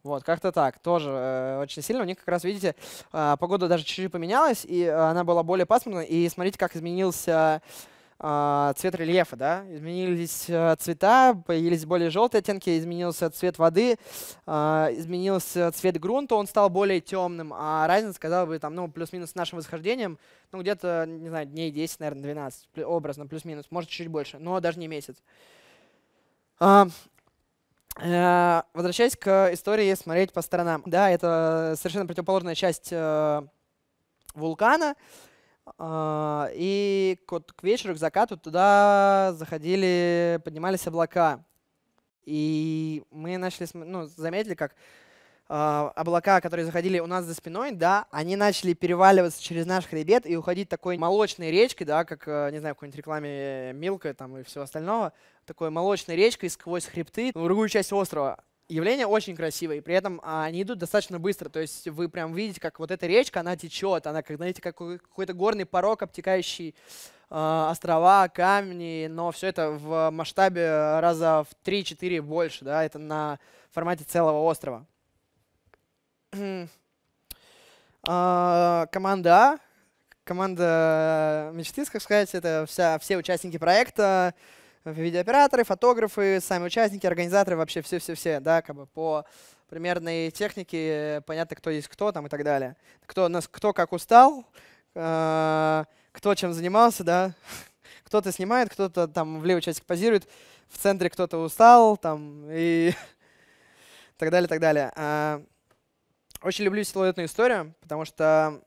Вот, как-то так. Тоже э, очень сильно. У них как раз, видите, э, погода даже чуть-чуть поменялась, и э, она была более пасмурной. И смотрите, как изменился э, цвет рельефа, да? Изменились э, цвета, появились более желтые оттенки, изменился цвет воды, э, изменился цвет грунта, он стал более темным. А разница, сказал бы, там, ну, плюс-минус с нашим восхождением, ну, где-то, не знаю, дней 10, наверное, 12, образно, плюс-минус, может, чуть больше, но даже не месяц. Э, возвращаясь к истории «Смотреть по сторонам». Да, это совершенно противоположная часть э, вулкана. Э, и к вечеру, к закату туда заходили, поднимались облака. И мы начали, ну, заметили, как облака, которые заходили у нас за спиной, да, они начали переваливаться через наш хребет и уходить такой молочной речкой, да, как, не знаю, в какой-нибудь рекламе Милка там и всего остального, такой молочной речкой сквозь хребты в другую часть острова. Явление очень красивое, и при этом а, они идут достаточно быстро. То есть вы прям видите, как вот эта речка, она течет, она, как, знаете, как какой-то горный порог, обтекающий э, острова, камни, но все это в масштабе раза в 3-4 больше, да, это на формате целого острова. А, команда А, команда э, мечты, как сказать, это вся, все участники проекта, видеооператоры, фотографы, сами участники, организаторы, вообще все-все-все, да, как бы по примерной технике понятно, кто есть кто там и так далее. Кто, нас, кто как устал, э, кто чем занимался, да. Кто-то снимает, кто-то там в левой части позирует, в центре кто-то устал, там, и так далее, так далее. А, очень люблю силуэтную историю, потому что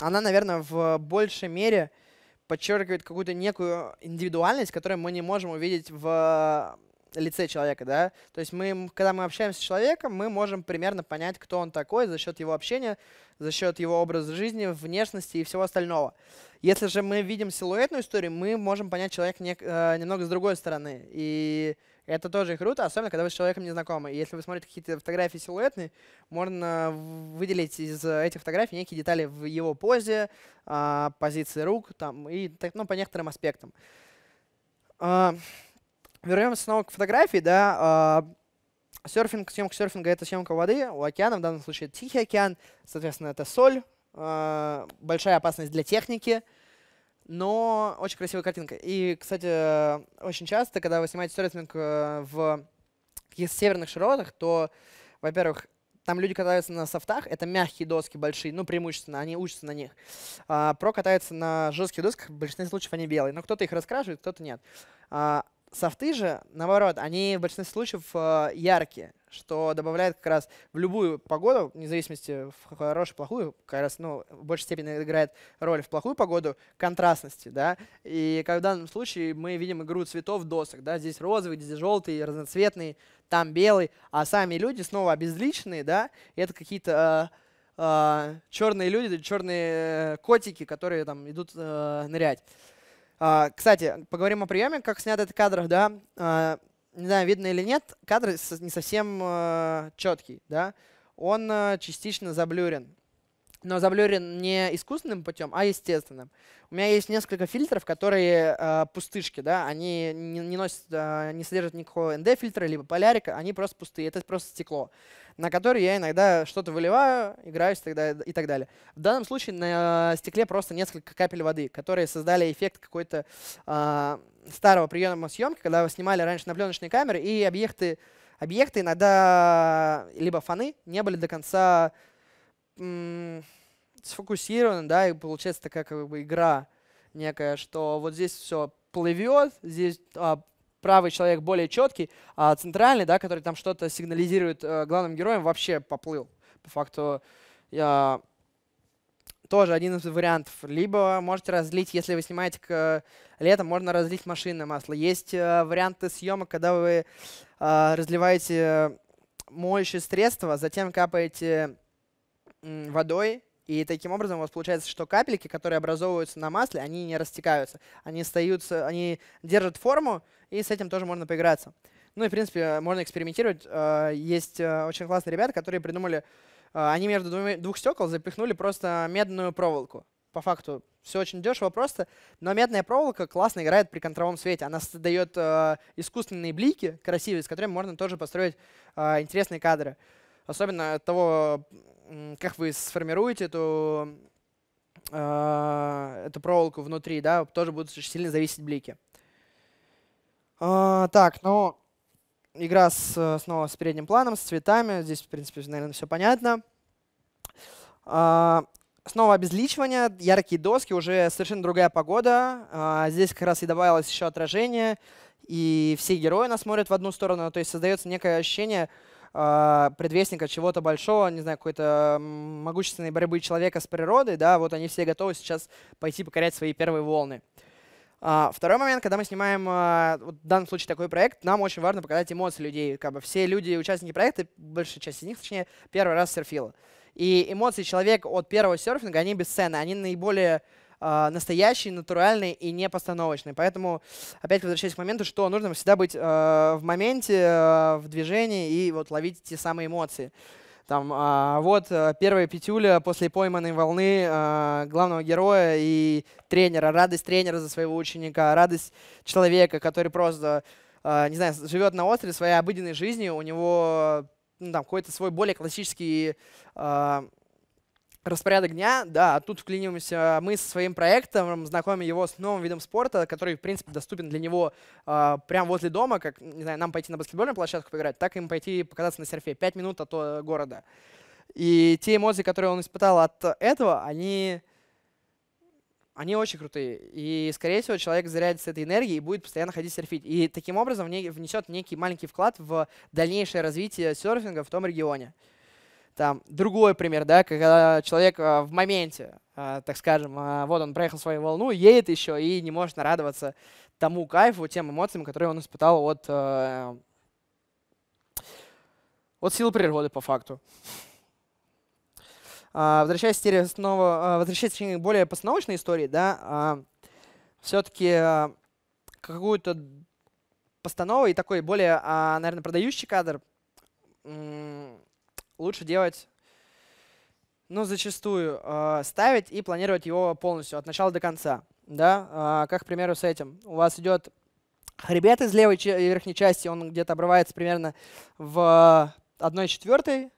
она, наверное, в большей мере — подчеркивает какую-то некую индивидуальность, которую мы не можем увидеть в э, лице человека, да. То есть мы, когда мы общаемся с человеком, мы можем примерно понять, кто он такой за счет его общения, за счет его образа жизни, внешности и всего остального. Если же мы видим силуэтную историю, мы можем понять человека не, э, немного с другой стороны. И это тоже круто, особенно когда вы с человеком не знакомы. И если вы смотрите какие-то фотографии силуэтные, можно выделить из этих фотографий некие детали в его позе, а, позиции рук там, и ну, по некоторым аспектам. А, Вернемся снова к фотографии. Да. А, серфинг, съемка серфинга — это съемка воды, у океана, в данном случае Тихий океан, соответственно, это соль, большая опасность для техники — но очень красивая картинка. И, кстати, э, очень часто, когда вы снимаете сёрфинг э, в северных широтах, то, во-первых, там люди катаются на софтах, это мягкие доски большие, ну, преимущественно, они учатся на них. А, про катаются на жестких досках, в большинстве случаев они белые, но кто-то их раскрашивает, кто-то нет. А, софты же, наоборот, они в большинстве случаев э, яркие, что добавляет как раз в любую погоду, вне зависимости в хорошую, плохую, как раз ну, в большей степени играет роль в плохую погоду контрастности, да, и как в данном случае мы видим игру цветов досок, да, здесь розовый, здесь желтый, разноцветный, там белый, а сами люди снова обезличенные, да, И это какие-то э, э, черные люди, черные э, котики, которые там идут э, нырять. А, кстати, поговорим о приеме, как снят этот кадр, да. А, не знаю, видно или нет, кадр не совсем а, четкий, да. Он частично заблюрен но заблюрен не искусственным путем, а естественным. У меня есть несколько фильтров, которые э, пустышки, да, они не, не носят, э, не содержат никакого ND-фильтра, либо полярика, они просто пустые, это просто стекло, на которое я иногда что-то выливаю, играюсь тогда и так далее. В данном случае на э, стекле просто несколько капель воды, которые создали эффект какой-то э, старого приема съемки, когда вы снимали раньше на пленочные камеры, и объекты, объекты иногда, либо фоны, не были до конца сфокусирована, да, и получается такая как бы игра некая, что вот здесь все плывет, здесь а, правый человек более четкий, а центральный, да, который там что-то сигнализирует э, главным героем, вообще поплыл. По факту я тоже один из вариантов. Либо можете разлить, если вы снимаете к летом, можно разлить машинное масло. Есть э, варианты съемок, когда вы а, э, разливаете моющее средство, затем капаете водой, и таким образом у вас получается, что капельки, которые образовываются на масле, они не растекаются. Они, остаются, они держат форму, и с этим тоже можно поиграться. Ну и, в принципе, э, можно экспериментировать. Э, есть э, очень классные ребята, которые придумали, они между двух стекол запихнули просто медную проволоку. По факту все очень дешево просто, но медная проволока классно играет при контровом свете. Она создает искусственные блики красивые, с которыми можно тоже построить интересные кадры особенно от того, как вы сформируете эту, а, эту проволоку внутри, да, тоже будут очень сильно зависеть блики. А, так, ну, игра с, снова с передним планом, с цветами. Здесь, в принципе, наверное, все понятно. А, снова обезличивание, яркие доски, уже совершенно другая погода. здесь как раз и добавилось еще отражение, и все герои нас смотрят в одну сторону, то есть создается некое ощущение, э, предвестника чего-то большого, не знаю, какой-то могущественной борьбы человека с природой, да, вот они все готовы сейчас пойти покорять свои первые волны. А, второй момент, когда мы снимаем а, вот в данном случае такой проект, нам очень важно показать эмоции людей. Как бы все люди, участники проекта, большая часть из них, точнее, первый раз серфила. И эмоции человека от первого серфинга, они бесценны, они наиболее э, настоящий, натуральный и не постановочный. Поэтому, опять возвращаясь к моменту, что нужно всегда быть э, в моменте, э, в движении и вот ловить те самые эмоции. Там, а, вот э, первая петюля после пойманной волны а, главного героя и тренера. Радость тренера за своего ученика, радость человека, который просто, а, не знаю, живет на острове своей обыденной жизнью. У него ну, там какой-то свой более классический а, распорядок дня, да, а тут вклиниваемся а, мы со своим проектом, знакомим его с новым видом спорта, который, в принципе, доступен для него э, а, прямо возле дома, как, не знаю, нам пойти на баскетбольную площадку поиграть, так им пойти покататься на серфе. Пять минут от э, города. И те эмоции, которые он испытал от этого, они, они очень крутые. И, скорее всего, человек зарядится этой энергией и будет постоянно ходить серфить. И таким образом внесет некий маленький вклад в дальнейшее развитие серфинга в том регионе. Там другой пример, да, когда человек э, в моменте, э, так скажем, э, вот он проехал свою волну, едет еще и не может нарадоваться тому кайфу, тем эмоциям, которые он испытал от, от сил природы по факту. А, возвращаясь теперь снова, возвращаясь к более постановочной истории, да, а, все-таки какую-то постанову и такой более, а, наверное, продающий кадр лучше делать, ну, зачастую, э, ставить и планировать его полностью от начала до конца. Да? Э, как, к примеру, с этим. У вас идет хребет из левой верхней части, он где-то обрывается примерно в 1 четвертой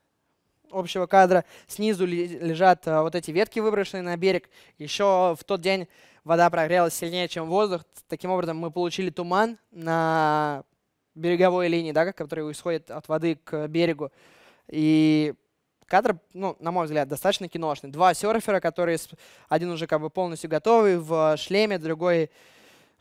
общего кадра. Снизу лежат э, вот эти ветки, выброшенные на берег. Еще в тот день вода прогрелась сильнее, чем воздух. Таким образом, мы получили туман на береговой линии, да, который исходит от воды к берегу. И кадр, ну, на мой взгляд, достаточно киношный. Два серфера, которые один уже как бы полностью готовый в шлеме, другой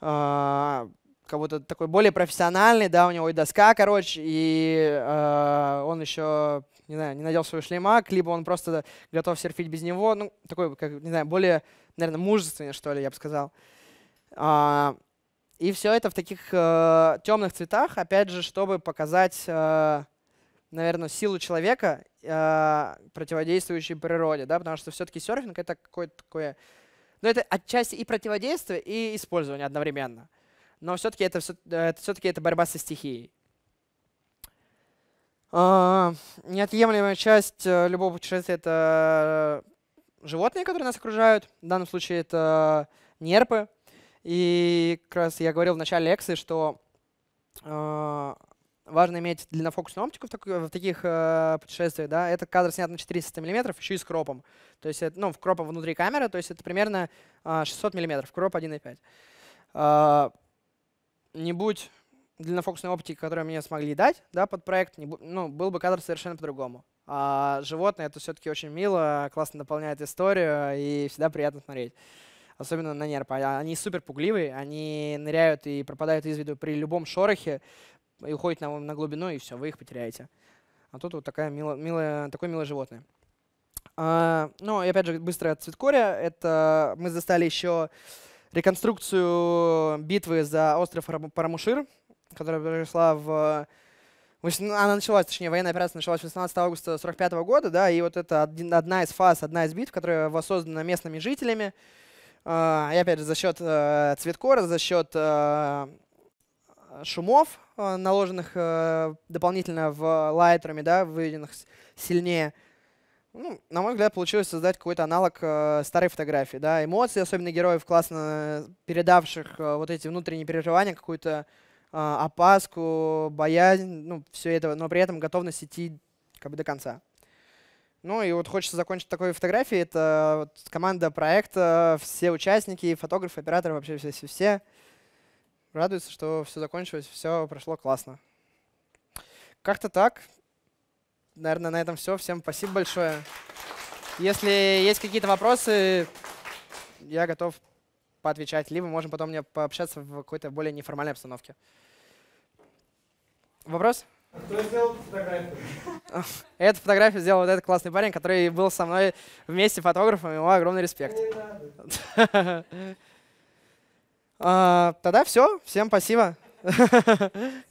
э, как будто такой более профессиональный, да, у него и доска, короче, и э, он еще, не знаю, не надел свой шлемак, либо он просто готов серфить без него, ну, такой, как, не знаю, более, наверное, мужественный, что ли, я бы сказал. Э, и все это в таких э, темных цветах, опять же, чтобы показать... Э, наверное, силу человека, э, противодействующей природе, да, потому что все-таки серфинг это какое-то такое, ну это отчасти и противодействие, и использование одновременно. Но все-таки это, все, э, это все-таки это борьба со стихией. Э, неотъемлемая часть э, любого путешествия это животные, которые нас окружают. В данном случае это нерпы. И как раз я говорил в начале лекции, что э, важно иметь длиннофокусную оптику в, такой, в таких э, путешествиях, да, этот кадр снят на 400 мм, еще и с кропом. То есть, это, ну, в кропом внутри камеры, то есть это примерно э, 600 мм, кроп 1,5. Э, не будь длиннофокусной оптики, которую мне смогли дать да, под проект, не, ну, был бы кадр совершенно по-другому. А животное — это все-таки очень мило, классно дополняет историю и всегда приятно смотреть особенно на нерпа. Они супер пугливые, они ныряют и пропадают из виду при любом шорохе и уходит на, на глубину, и все, вы их потеряете. А тут вот такая мило, милое, такое милое животное. А, ну, и опять же, быстро от цветкоря. Это мы застали еще реконструкцию битвы за остров Парамушир, которая произошла в... Ну, она началась, точнее, военная операция началась 18 августа 45 года, да, и вот это один, одна из фаз, одна из битв, которая воссоздана местными жителями. А, и опять же, за счет э, цветкора, за счет э, шумов, э, наложенных э, дополнительно в лайтерами, да, выведенных сильнее. Ну, на мой взгляд, получилось создать какой-то аналог э, старой фотографии. Да? Эмоции, особенно героев, классно передавших вот эти внутренние переживания, какую-то опаску, боязнь, ну, все это, но при этом готовность идти как бы до конца. Ну и вот хочется закончить такой фотографией. Это вот команда проекта, все участники, фотографы, операторы, вообще все-все-все радуется, что все закончилось, все прошло классно. Как-то так. Наверное, на этом все. Всем спасибо большое. Если есть какие-то вопросы, я готов поотвечать, либо можем потом мне пообщаться в какой-то более неформальной обстановке. Вопрос? Кто сделал фотографию? Эту фотографию сделал вот этот классный парень, который был со мной вместе фотографом. Ему огромный респект. А, тогда все. Всем спасибо.